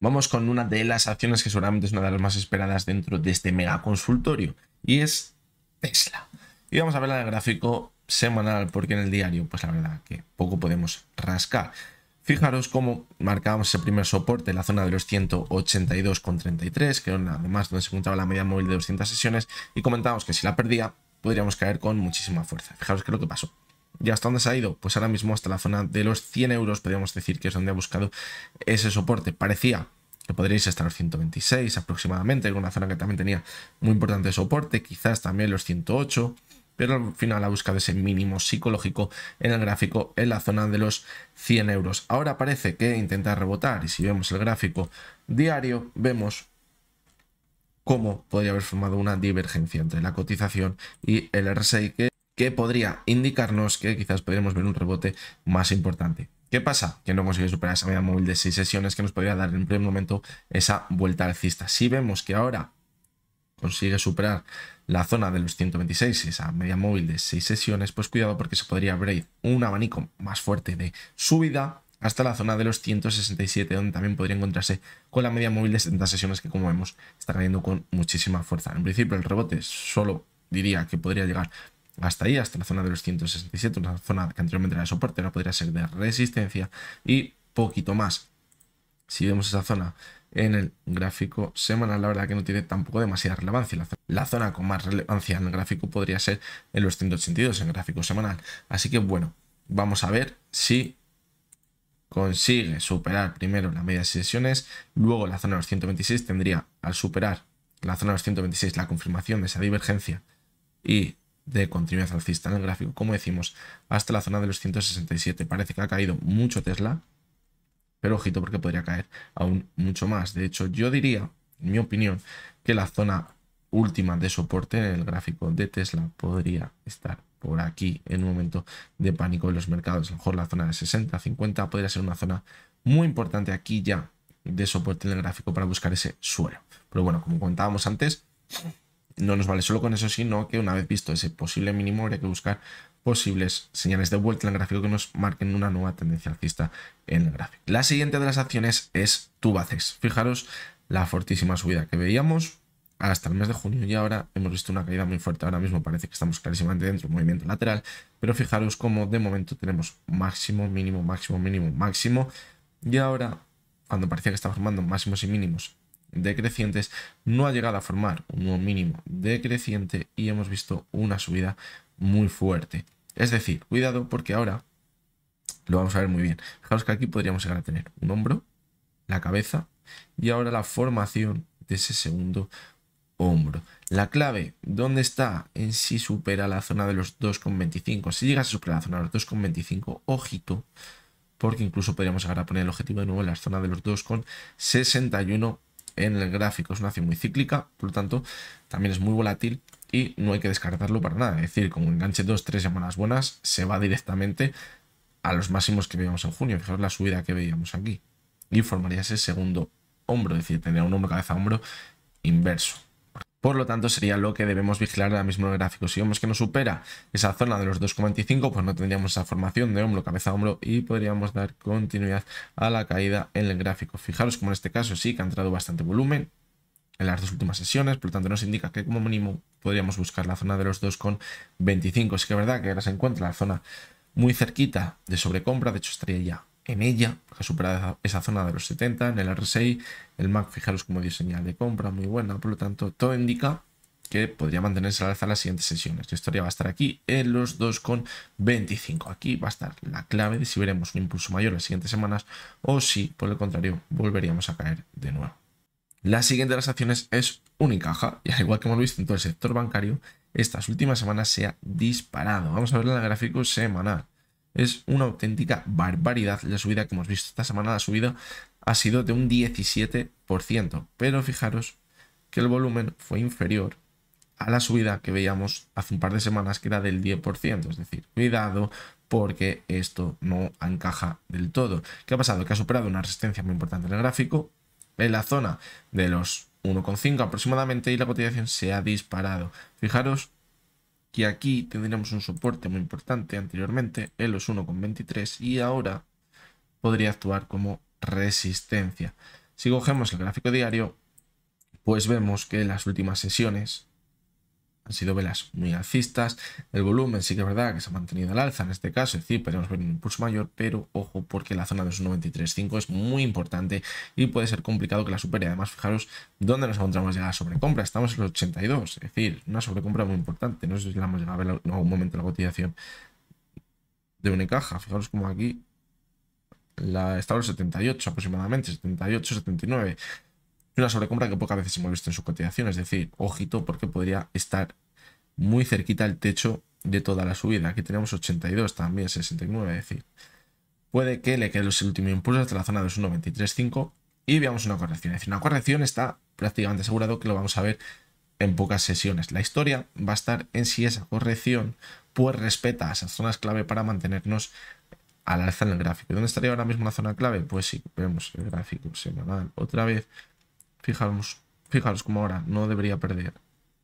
Vamos con una de las acciones que seguramente es una de las más esperadas dentro de este mega consultorio y es Tesla. Y vamos a verla el gráfico semanal porque en el diario pues la verdad que poco podemos rascar. Fijaros cómo marcábamos el primer soporte en la zona de los 182,33, que era además donde se encontraba la media móvil de 200 sesiones, y comentábamos que si la perdía podríamos caer con muchísima fuerza. Fijaros qué es lo que pasó. ¿Y hasta dónde se ha ido? Pues ahora mismo hasta la zona de los 100 euros, podríamos decir que es donde ha buscado ese soporte. Parecía que podríais estar los 126 aproximadamente, en una zona que también tenía muy importante soporte, quizás también los 108, pero al final ha buscado ese mínimo psicológico en el gráfico en la zona de los 100 euros. Ahora parece que intenta rebotar y si vemos el gráfico diario, vemos cómo podría haber formado una divergencia entre la cotización y el RSI que que podría indicarnos que quizás podríamos ver un rebote más importante. ¿Qué pasa? Que no consigue superar esa media móvil de 6 sesiones que nos podría dar en primer momento esa vuelta alcista. Si vemos que ahora consigue superar la zona de los 126, esa media móvil de 6 sesiones, pues cuidado porque se podría abrir un abanico más fuerte de subida hasta la zona de los 167, donde también podría encontrarse con la media móvil de 70 sesiones que como vemos está cayendo con muchísima fuerza. En principio el rebote solo diría que podría llegar hasta ahí, hasta la zona de los 167, una zona que anteriormente era de soporte, ahora podría ser de resistencia y poquito más. Si vemos esa zona en el gráfico semanal, la verdad que no tiene tampoco demasiada relevancia. La zona, con más relevancia en el gráfico podría ser en los 182 en el gráfico semanal. Así que bueno, vamos a ver si consigue superar primero la media de sesiones, luego la zona de los 126 tendría al superar la zona de los 126 la confirmación de esa divergencia y de continuidad alcista en el gráfico, como decimos, hasta la zona de los 167. Parece que ha caído mucho Tesla, pero ojito porque podría caer aún mucho más. De hecho, yo diría, en mi opinión, que la zona última de soporte en el gráfico de Tesla podría estar por aquí en un momento de pánico en los mercados. A lo mejor la zona de 60, 50 podría ser una zona muy importante aquí ya de soporte en el gráfico para buscar ese suelo. Pero bueno, como contábamos antes, no nos vale solo con eso, sino que una vez visto ese posible mínimo habría que buscar posibles señales de vuelta en el gráfico que nos marquen una nueva tendencia alcista en el gráfico. La siguiente de las acciones es Tubacex. Fijaros la fortísima subida que veíamos hasta el mes de junio y ahora hemos visto una caída muy fuerte. Ahora mismo parece que estamos clarísimamente dentro, del movimiento lateral, pero fijaros cómo de momento tenemos máximo, mínimo, máximo, mínimo, máximo y ahora cuando parecía que estaba formando máximos y mínimos decrecientes, no ha llegado a formar un nuevo mínimo decreciente y hemos visto una subida muy fuerte. Es decir, cuidado porque ahora lo vamos a ver muy bien. Fijaos que aquí podríamos llegar a tener un hombro, la cabeza y ahora la formación de ese segundo hombro. La clave, ¿dónde está? En si supera la zona de los 2,25. Si llega a superar la zona de los 2,25, ojito, porque incluso podríamos llegar a poner el objetivo de nuevo en la zona de los 2,61 en el gráfico es una acción muy cíclica, por lo tanto también es muy volátil y no hay que descartarlo para nada. Es decir, un enganche 2-3 semanas buenas, se va directamente a los máximos que veíamos en junio. es la subida que veíamos aquí. Y formaría ese segundo hombro, es decir, tendría un hombro cabeza-hombro inverso. Por lo tanto, sería lo que debemos vigilar ahora mismo en el gráfico. Si vemos que no supera esa zona de los 2,25, pues no tendríamos esa formación de hombro, cabeza, hombro y podríamos dar continuidad a la caída en el gráfico. Fijaros como en este caso sí que ha entrado bastante volumen en las dos últimas sesiones, por lo tanto nos indica que como mínimo podríamos buscar la zona de los 2,25. Es que es verdad que ahora se encuentra la zona muy cerquita de sobrecompra, de hecho estaría ya en ella, que superado esa zona de los 70, en el RSI, el MAC, fijaros como dio señal de compra muy buena, por lo tanto, todo indica que podría mantenerse al alza las siguientes sesiones. La historia va a estar aquí en los 2,25. Aquí va a estar la clave de si veremos un impulso mayor las siguientes semanas o si, por el contrario, volveríamos a caer de nuevo. La siguiente de las acciones es Unicaja, y al igual que hemos visto en todo el sector bancario, estas últimas semanas se ha disparado. Vamos a ver en el gráfico semanal. Es una auténtica barbaridad la subida que hemos visto esta semana. La subida ha sido de un 17%, pero fijaros que el volumen fue inferior a la subida que veíamos hace un par de semanas, que era del 10%. Es decir, cuidado porque esto no encaja del todo. ¿Qué ha pasado? Que ha superado una resistencia muy importante en el gráfico, en la zona de los 1,5 aproximadamente, y la cotización se ha disparado. Fijaros que aquí tendríamos un soporte muy importante anteriormente el los 1,23 y ahora podría actuar como resistencia. Si cogemos el gráfico diario, pues vemos que en las últimas sesiones han sido velas muy alcistas. El volumen sí que es verdad que se ha mantenido al alza en este caso, es decir, podemos ver un impulso mayor, pero ojo porque la zona de los 93.5 es muy importante y puede ser complicado que la supere. Además, fijaros dónde nos encontramos ya la sobrecompra. Estamos en los 82, es decir, una sobrecompra muy importante. No sé si la hemos llegado a ver en algún momento la cotización de una caja. Fijaros como aquí la, está en los 78 aproximadamente, 78, 79 una sobrecompra que pocas veces hemos visto en su cotización. Es decir, ojito porque podría estar muy cerquita el techo de toda la subida. Aquí tenemos 82 también, 69, es decir. Puede que le quede el último impulso hasta la zona de 1.23.5 y veamos una corrección. Es decir, una corrección está prácticamente asegurado que lo vamos a ver en pocas sesiones. La historia va a estar en si esa corrección pues respeta esas zonas clave para mantenernos al alza en el gráfico. ¿Dónde estaría ahora mismo la zona clave? Pues si sí, vemos el gráfico semanal otra vez, Fijaros, fijaros como ahora no debería perder.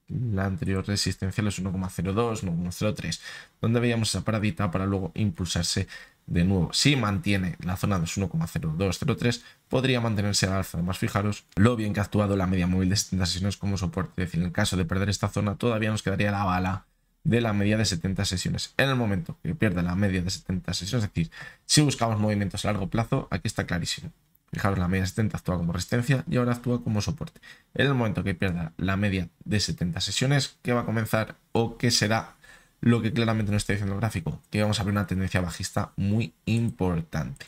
La anterior resistencia los 1,02, 1,03, donde veíamos esa paradita para luego impulsarse de nuevo. Si mantiene la zona de 1,0203, podría mantenerse al alza. Además, fijaros lo bien que ha actuado la media móvil de 70 sesiones como soporte. Es decir, en el caso de perder esta zona, todavía nos quedaría la bala de la media de 70 sesiones. En el momento que pierda la media de 70 sesiones, es decir, si buscamos movimientos a largo plazo, aquí está clarísimo. Fijaros, la media 70 actúa como resistencia y ahora actúa como soporte. En el momento que pierda la media de 70 sesiones, ¿qué va a comenzar o qué será lo que claramente nos está diciendo el gráfico? Que vamos a ver una tendencia bajista muy importante.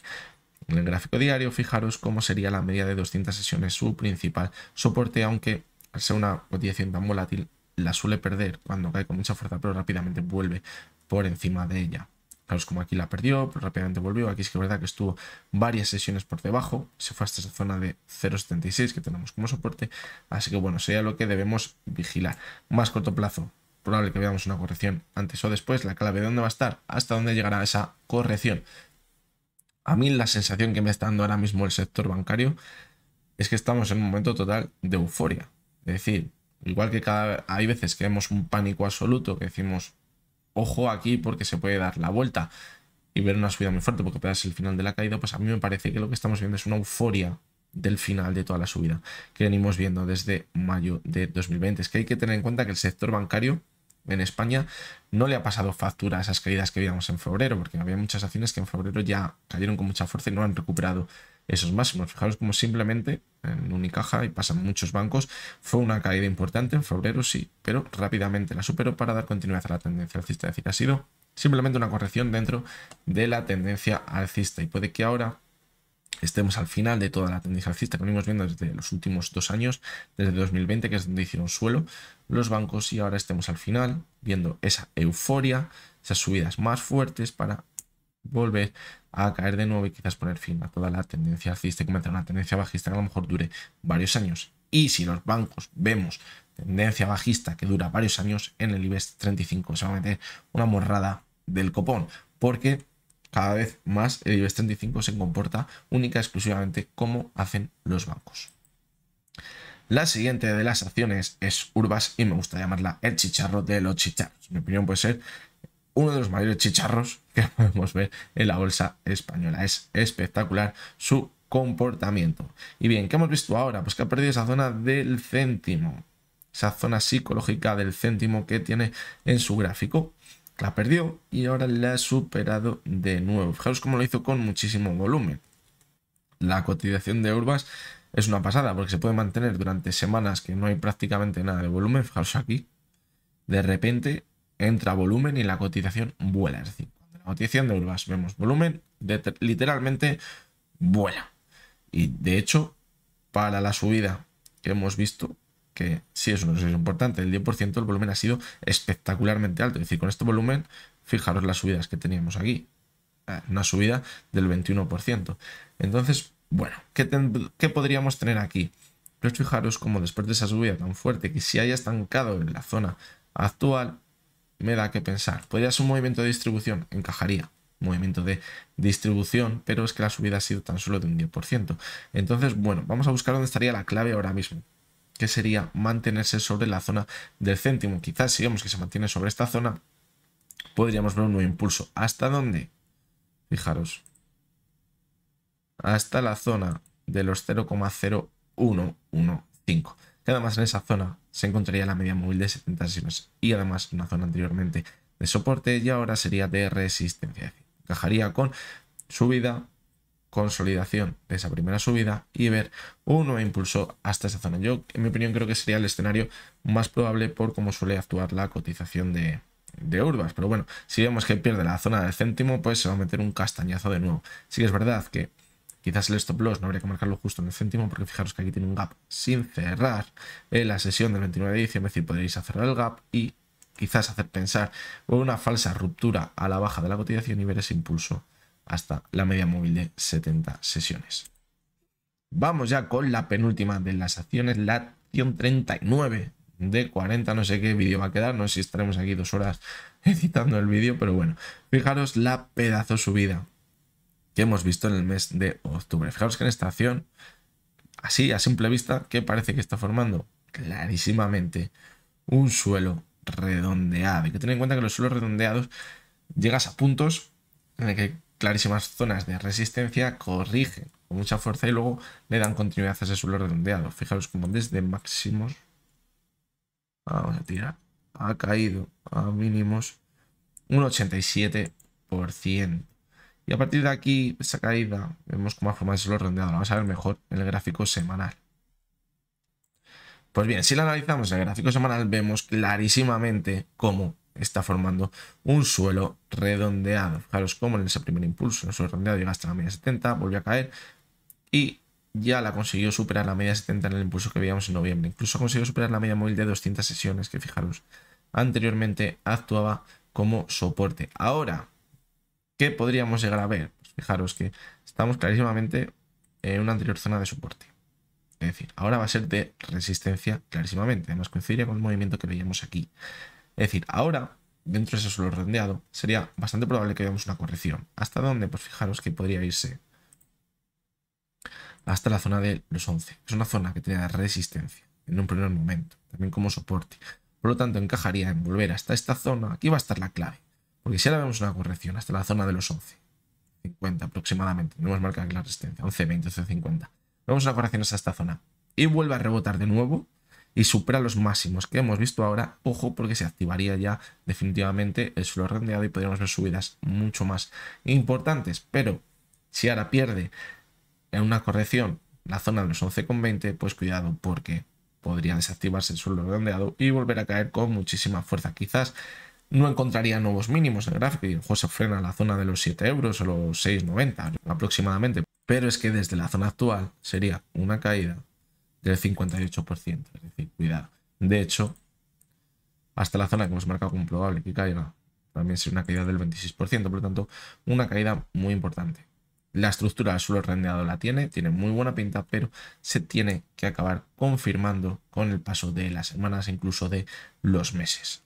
En el gráfico diario, fijaros cómo sería la media de 200 sesiones su principal soporte, aunque al ser una cotización tan volátil, la suele perder cuando cae con mucha fuerza, pero rápidamente vuelve por encima de ella. Claro, es como aquí la perdió, pero rápidamente volvió. Aquí es que es verdad que estuvo varias sesiones por debajo. Se fue hasta esa zona de 0.76 que tenemos como soporte. Así que bueno, sería lo que debemos vigilar. Más corto plazo, probable que veamos una corrección antes o después. La clave de dónde va a estar, hasta dónde llegará esa corrección. A mí la sensación que me está dando ahora mismo el sector bancario es que estamos en un momento total de euforia. Es decir, igual que cada hay veces que vemos un pánico absoluto, que decimos ojo aquí porque se puede dar la vuelta y ver una subida muy fuerte porque ser el final de la caída, pues a mí me parece que lo que estamos viendo es una euforia del final de toda la subida que venimos viendo desde mayo de 2020. Es que hay que tener en cuenta que el sector bancario en España no le ha pasado factura a esas caídas que veíamos en febrero, porque había muchas acciones que en febrero ya cayeron con mucha fuerza y no han recuperado esos máximos. Fijaros como simplemente en Unicaja y pasan muchos bancos, fue una caída importante en febrero, sí, pero rápidamente la superó para dar continuidad a la tendencia alcista. Es decir, ha sido simplemente una corrección dentro de la tendencia alcista y puede que ahora estemos al final de toda la tendencia alcista que venimos viendo desde los últimos dos años, desde 2020, que es donde hicieron suelo los bancos, y ahora estemos al final viendo esa euforia, esas subidas más fuertes para volver a caer de nuevo y quizás poner fin a toda la tendencia alcista y comenzar una tendencia bajista que a lo mejor dure varios años. Y si los bancos vemos tendencia bajista que dura varios años, en el IBEX 35 se va a meter una morrada del copón, porque cada vez más el IBEX 35 se comporta única y exclusivamente como hacen los bancos. La siguiente de las acciones es Urbas y me gusta llamarla el chicharro de los chicharros. Mi opinión puede ser uno de los mayores chicharros que podemos ver en la bolsa española. Es espectacular su comportamiento. Y bien, ¿qué hemos visto ahora? Pues que ha perdido esa zona del céntimo, esa zona psicológica del céntimo que tiene en su gráfico. La perdió y ahora la ha superado de nuevo. Fijaos cómo lo hizo con muchísimo volumen. La cotización de Urbas es una pasada porque se puede mantener durante semanas que no hay prácticamente nada de volumen. Fijaos aquí. De repente entra volumen y la cotización vuela. Es decir, la cotización de Urbas vemos volumen, literalmente vuela. Y de hecho, para la subida que hemos visto, que sí es un es importante, el 10%, el volumen ha sido espectacularmente alto. Es decir, con este volumen, fijaros las subidas que teníamos aquí. Ah, una subida del 21%. Entonces, bueno, ¿qué, podríamos tener aquí? Pero pues fijaros cómo después de esa subida tan fuerte que se haya estancado en la zona actual, me da que pensar. podría ser un movimiento de distribución, encajaría. Movimiento de distribución, pero es que la subida ha sido tan solo de un 10%. Entonces, bueno, vamos a buscar dónde estaría la clave ahora mismo que sería mantenerse sobre la zona del céntimo. Quizás si vemos que se mantiene sobre esta zona, podríamos ver un nuevo impulso. ¿Hasta dónde? Fijaros. Hasta la zona de los 0,0115 que además en esa zona se encontraría la media móvil de 70 sesiones y además una zona anteriormente de soporte y ahora sería de resistencia. Encajaría con subida, consolidación de esa primera subida y ver un nuevo impulso hasta esa zona. Yo, en mi opinión, creo que sería el escenario más probable por cómo suele actuar la cotización de, de Urbas. Pero bueno, si vemos que pierde la zona del céntimo, pues se va a meter un castañazo de nuevo. Sí que es verdad que Quizás el stop loss no habría que marcarlo justo en el céntimo, porque fijaros que aquí tiene un gap sin cerrar en la sesión del 29 de diciembre, es decir, podréis cerrar el gap y quizás hacer pensar una falsa ruptura a la baja de la cotización y ver ese impulso hasta la media móvil de 70 sesiones. Vamos ya con la penúltima de las acciones, la acción 39 de 40, no sé qué vídeo va a quedar, no sé si estaremos aquí dos horas editando el vídeo, pero bueno, fijaros la pedazo subida que hemos visto en el mes de octubre. Fijaros que en esta acción, así a simple vista, que parece que está formando clarísimamente un suelo redondeado. Hay que tener en cuenta que los suelos redondeados llegas a puntos en los que clarísimas zonas de resistencia, corrigen con mucha fuerza y luego le dan continuidad a ese suelo redondeado. Fijaros como desde máximos... Vamos a tirar. Ha caído a mínimos un 87%. Y a partir de aquí, esa caída, vemos cómo ha formado el suelo redondeado. Lo vamos a ver mejor en el gráfico semanal. Pues bien, si lo analizamos en el gráfico semanal, vemos clarísimamente cómo está formando un suelo redondeado. Fijaros cómo en ese primer impulso, el suelo redondeado llega hasta la media 70, volvió a caer y ya la consiguió superar la media 70 en el impulso que veíamos en noviembre. Incluso consiguió superar la media móvil de 200 sesiones, que fijaros, anteriormente actuaba como soporte. Ahora, ¿Qué podríamos llegar a ver? Pues fijaros que estamos clarísimamente en una anterior zona de soporte. Es decir, ahora va a ser de resistencia clarísimamente. Además coincidiría con el movimiento que veíamos aquí. Es decir, ahora, dentro de ese suelo redondeado, sería bastante probable que veamos una corrección. ¿Hasta dónde? Pues fijaros que podría irse hasta la zona de los 11. Es una zona que tenía resistencia en un primer momento, también como soporte. Por lo tanto, encajaría en volver hasta esta zona. Aquí va a estar la clave. Porque si ahora vemos una corrección hasta la zona de los 11.50 aproximadamente, no hemos marcado aquí la resistencia, 11.20, 11.50. Vemos una corrección hasta esta zona y vuelve a rebotar de nuevo y supera los máximos que hemos visto ahora. Ojo, porque se activaría ya definitivamente el suelo rondeado y podríamos ver subidas mucho más importantes. Pero si ahora pierde en una corrección la zona de los 11,20, pues cuidado porque podría desactivarse el suelo redondeado y volver a caer con muchísima fuerza. Quizás no encontraría nuevos mínimos en el gráfico y el se frena a la zona de los 7 euros o los 6,90 aproximadamente. Pero es que desde la zona actual sería una caída del 58%. Es decir, cuidado. De hecho, hasta la zona que hemos marcado como probable que caiga, también sería una caída del 26%. Por lo tanto, una caída muy importante. La estructura del suelo rendeado la tiene, tiene muy buena pinta, pero se tiene que acabar confirmando con el paso de las semanas, incluso de los meses.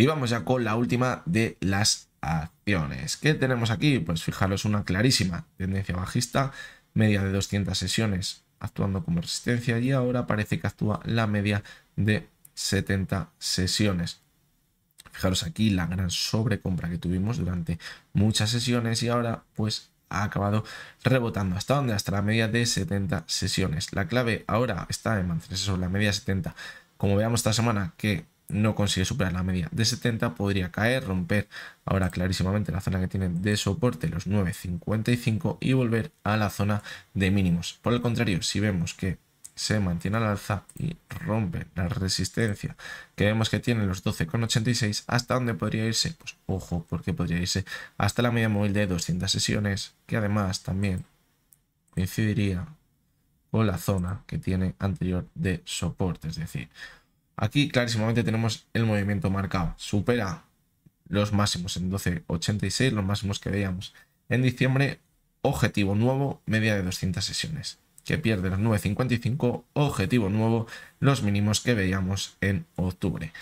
Y vamos ya con la última de las acciones. ¿Qué tenemos aquí? Pues fijaros una clarísima tendencia bajista, media de 200 sesiones actuando como resistencia y ahora parece que actúa la media de 70 sesiones. Fijaros aquí la gran sobrecompra que tuvimos durante muchas sesiones y ahora pues ha acabado rebotando. ¿Hasta donde Hasta la media de 70 sesiones. La clave ahora está en mantenerse sobre la media de 70. Como veamos esta semana que no consigue superar la media de 70, podría caer, romper ahora clarísimamente la zona que tiene de soporte, los 9.55, y volver a la zona de mínimos. Por el contrario, si vemos que se mantiene al alza y rompe la resistencia que vemos que tiene los 12,86 hasta dónde podría irse pues ojo porque podría irse hasta la media móvil de 200 sesiones que además también coincidiría con la zona que tiene anterior de soporte es decir Aquí clarísimamente tenemos el movimiento marcado. Supera los máximos en 12.86, los máximos que veíamos en diciembre. Objetivo nuevo, media de 200 sesiones, que pierde los 9.55. Objetivo nuevo, los mínimos que veíamos en octubre.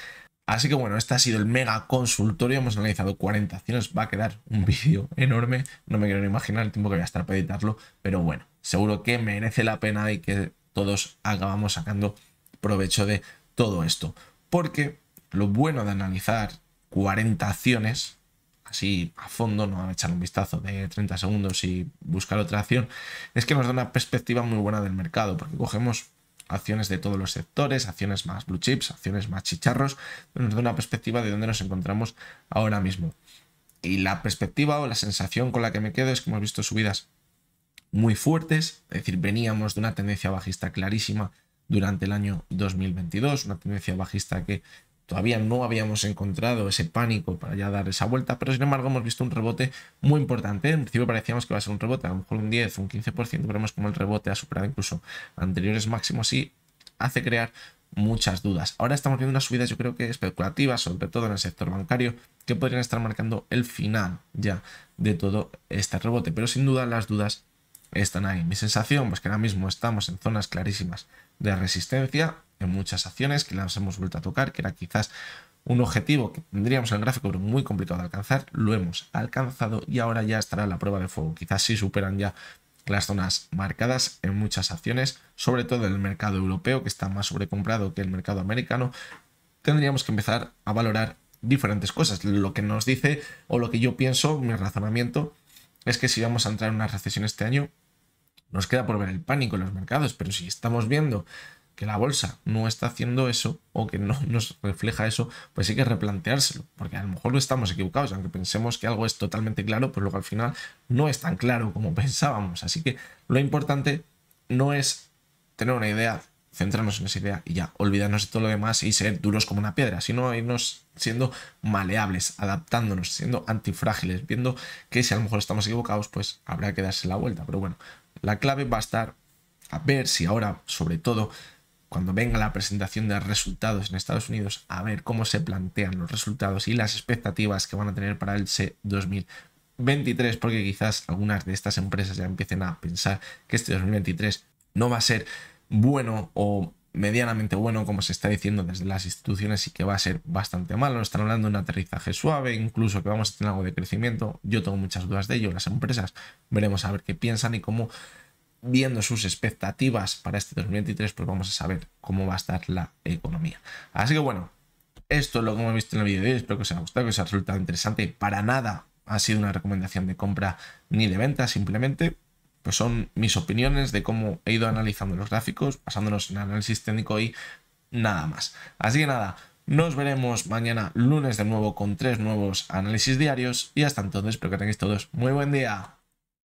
Así que bueno, este ha sido el mega consultorio. Hemos analizado 40 nos Va a quedar un vídeo enorme. No me quiero ni imaginar el tiempo que voy a estar para editarlo. Pero bueno, seguro que merece la pena y que todos acabamos sacando provecho de todo esto. Porque lo bueno de analizar 40 acciones, así a fondo, no a echar un vistazo de 30 segundos y buscar otra acción, es que nos da una perspectiva muy buena del mercado, porque cogemos acciones de todos los sectores, acciones más blue chips, acciones más chicharros, nos da una perspectiva de dónde nos encontramos ahora mismo. Y la perspectiva o la sensación con la que me quedo es que hemos visto subidas muy fuertes, es decir, veníamos de una tendencia bajista clarísima durante el año 2022, una tendencia bajista que todavía no habíamos encontrado ese pánico para ya dar esa vuelta, pero sin embargo hemos visto un rebote muy importante. En principio parecíamos que va a ser un rebote, a lo mejor un 10, un 15%, veremos como el rebote ha superado incluso anteriores máximos y hace crear muchas dudas. Ahora estamos viendo unas subidas yo creo que especulativas, sobre todo en el sector bancario, que podrían estar marcando el final ya de todo este rebote, pero sin duda las dudas están ahí. Mi sensación, pues que ahora mismo estamos en zonas clarísimas de resistencia en muchas acciones que las hemos vuelto a tocar, que era quizás un objetivo que tendríamos en el gráfico pero muy complicado de alcanzar, lo hemos alcanzado y ahora ya estará la prueba de fuego. Quizás si superan ya las zonas marcadas en muchas acciones, sobre todo el mercado europeo que está más sobrecomprado que el mercado americano, tendríamos que empezar a valorar diferentes cosas. Lo que nos dice o lo que yo pienso, mi razonamiento, es que si vamos a entrar en una recesión este año, nos queda por ver el pánico en los mercados, pero si estamos viendo que la bolsa no está haciendo eso o que no nos refleja eso, pues hay que replanteárselo, porque a lo mejor estamos equivocados, aunque pensemos que algo es totalmente claro, pues luego al final no es tan claro como pensábamos. Así que lo importante no es tener una idea, centrarnos en esa idea y ya, olvidarnos de todo lo demás y ser duros como una piedra, sino irnos siendo maleables, adaptándonos, siendo antifrágiles, viendo que si a lo mejor estamos equivocados, pues habrá que darse la vuelta. Pero bueno, la clave va a estar a ver si ahora, sobre todo cuando venga la presentación de resultados en Estados Unidos, a ver cómo se plantean los resultados y las expectativas que van a tener para el C2023, porque quizás algunas de estas empresas ya empiecen a pensar que este 2023 no va a ser bueno o medianamente bueno, como se está diciendo desde las instituciones, y que va a ser bastante malo. Están hablando de un aterrizaje suave, incluso que vamos a tener algo de crecimiento. Yo tengo muchas dudas de ello. Las empresas veremos a ver qué piensan y cómo, viendo sus expectativas para este 2023, pues vamos a saber cómo va a estar la economía. Así que bueno, esto es lo que hemos visto en el vídeo de hoy. Espero que os haya gustado, que os haya resultado interesante. Para nada ha sido una recomendación de compra ni de venta, simplemente son mis opiniones de cómo he ido analizando los gráficos, basándonos en análisis técnico y nada más. Así que nada, nos veremos mañana lunes de nuevo con tres nuevos análisis diarios y hasta entonces espero que tengáis todos muy buen día.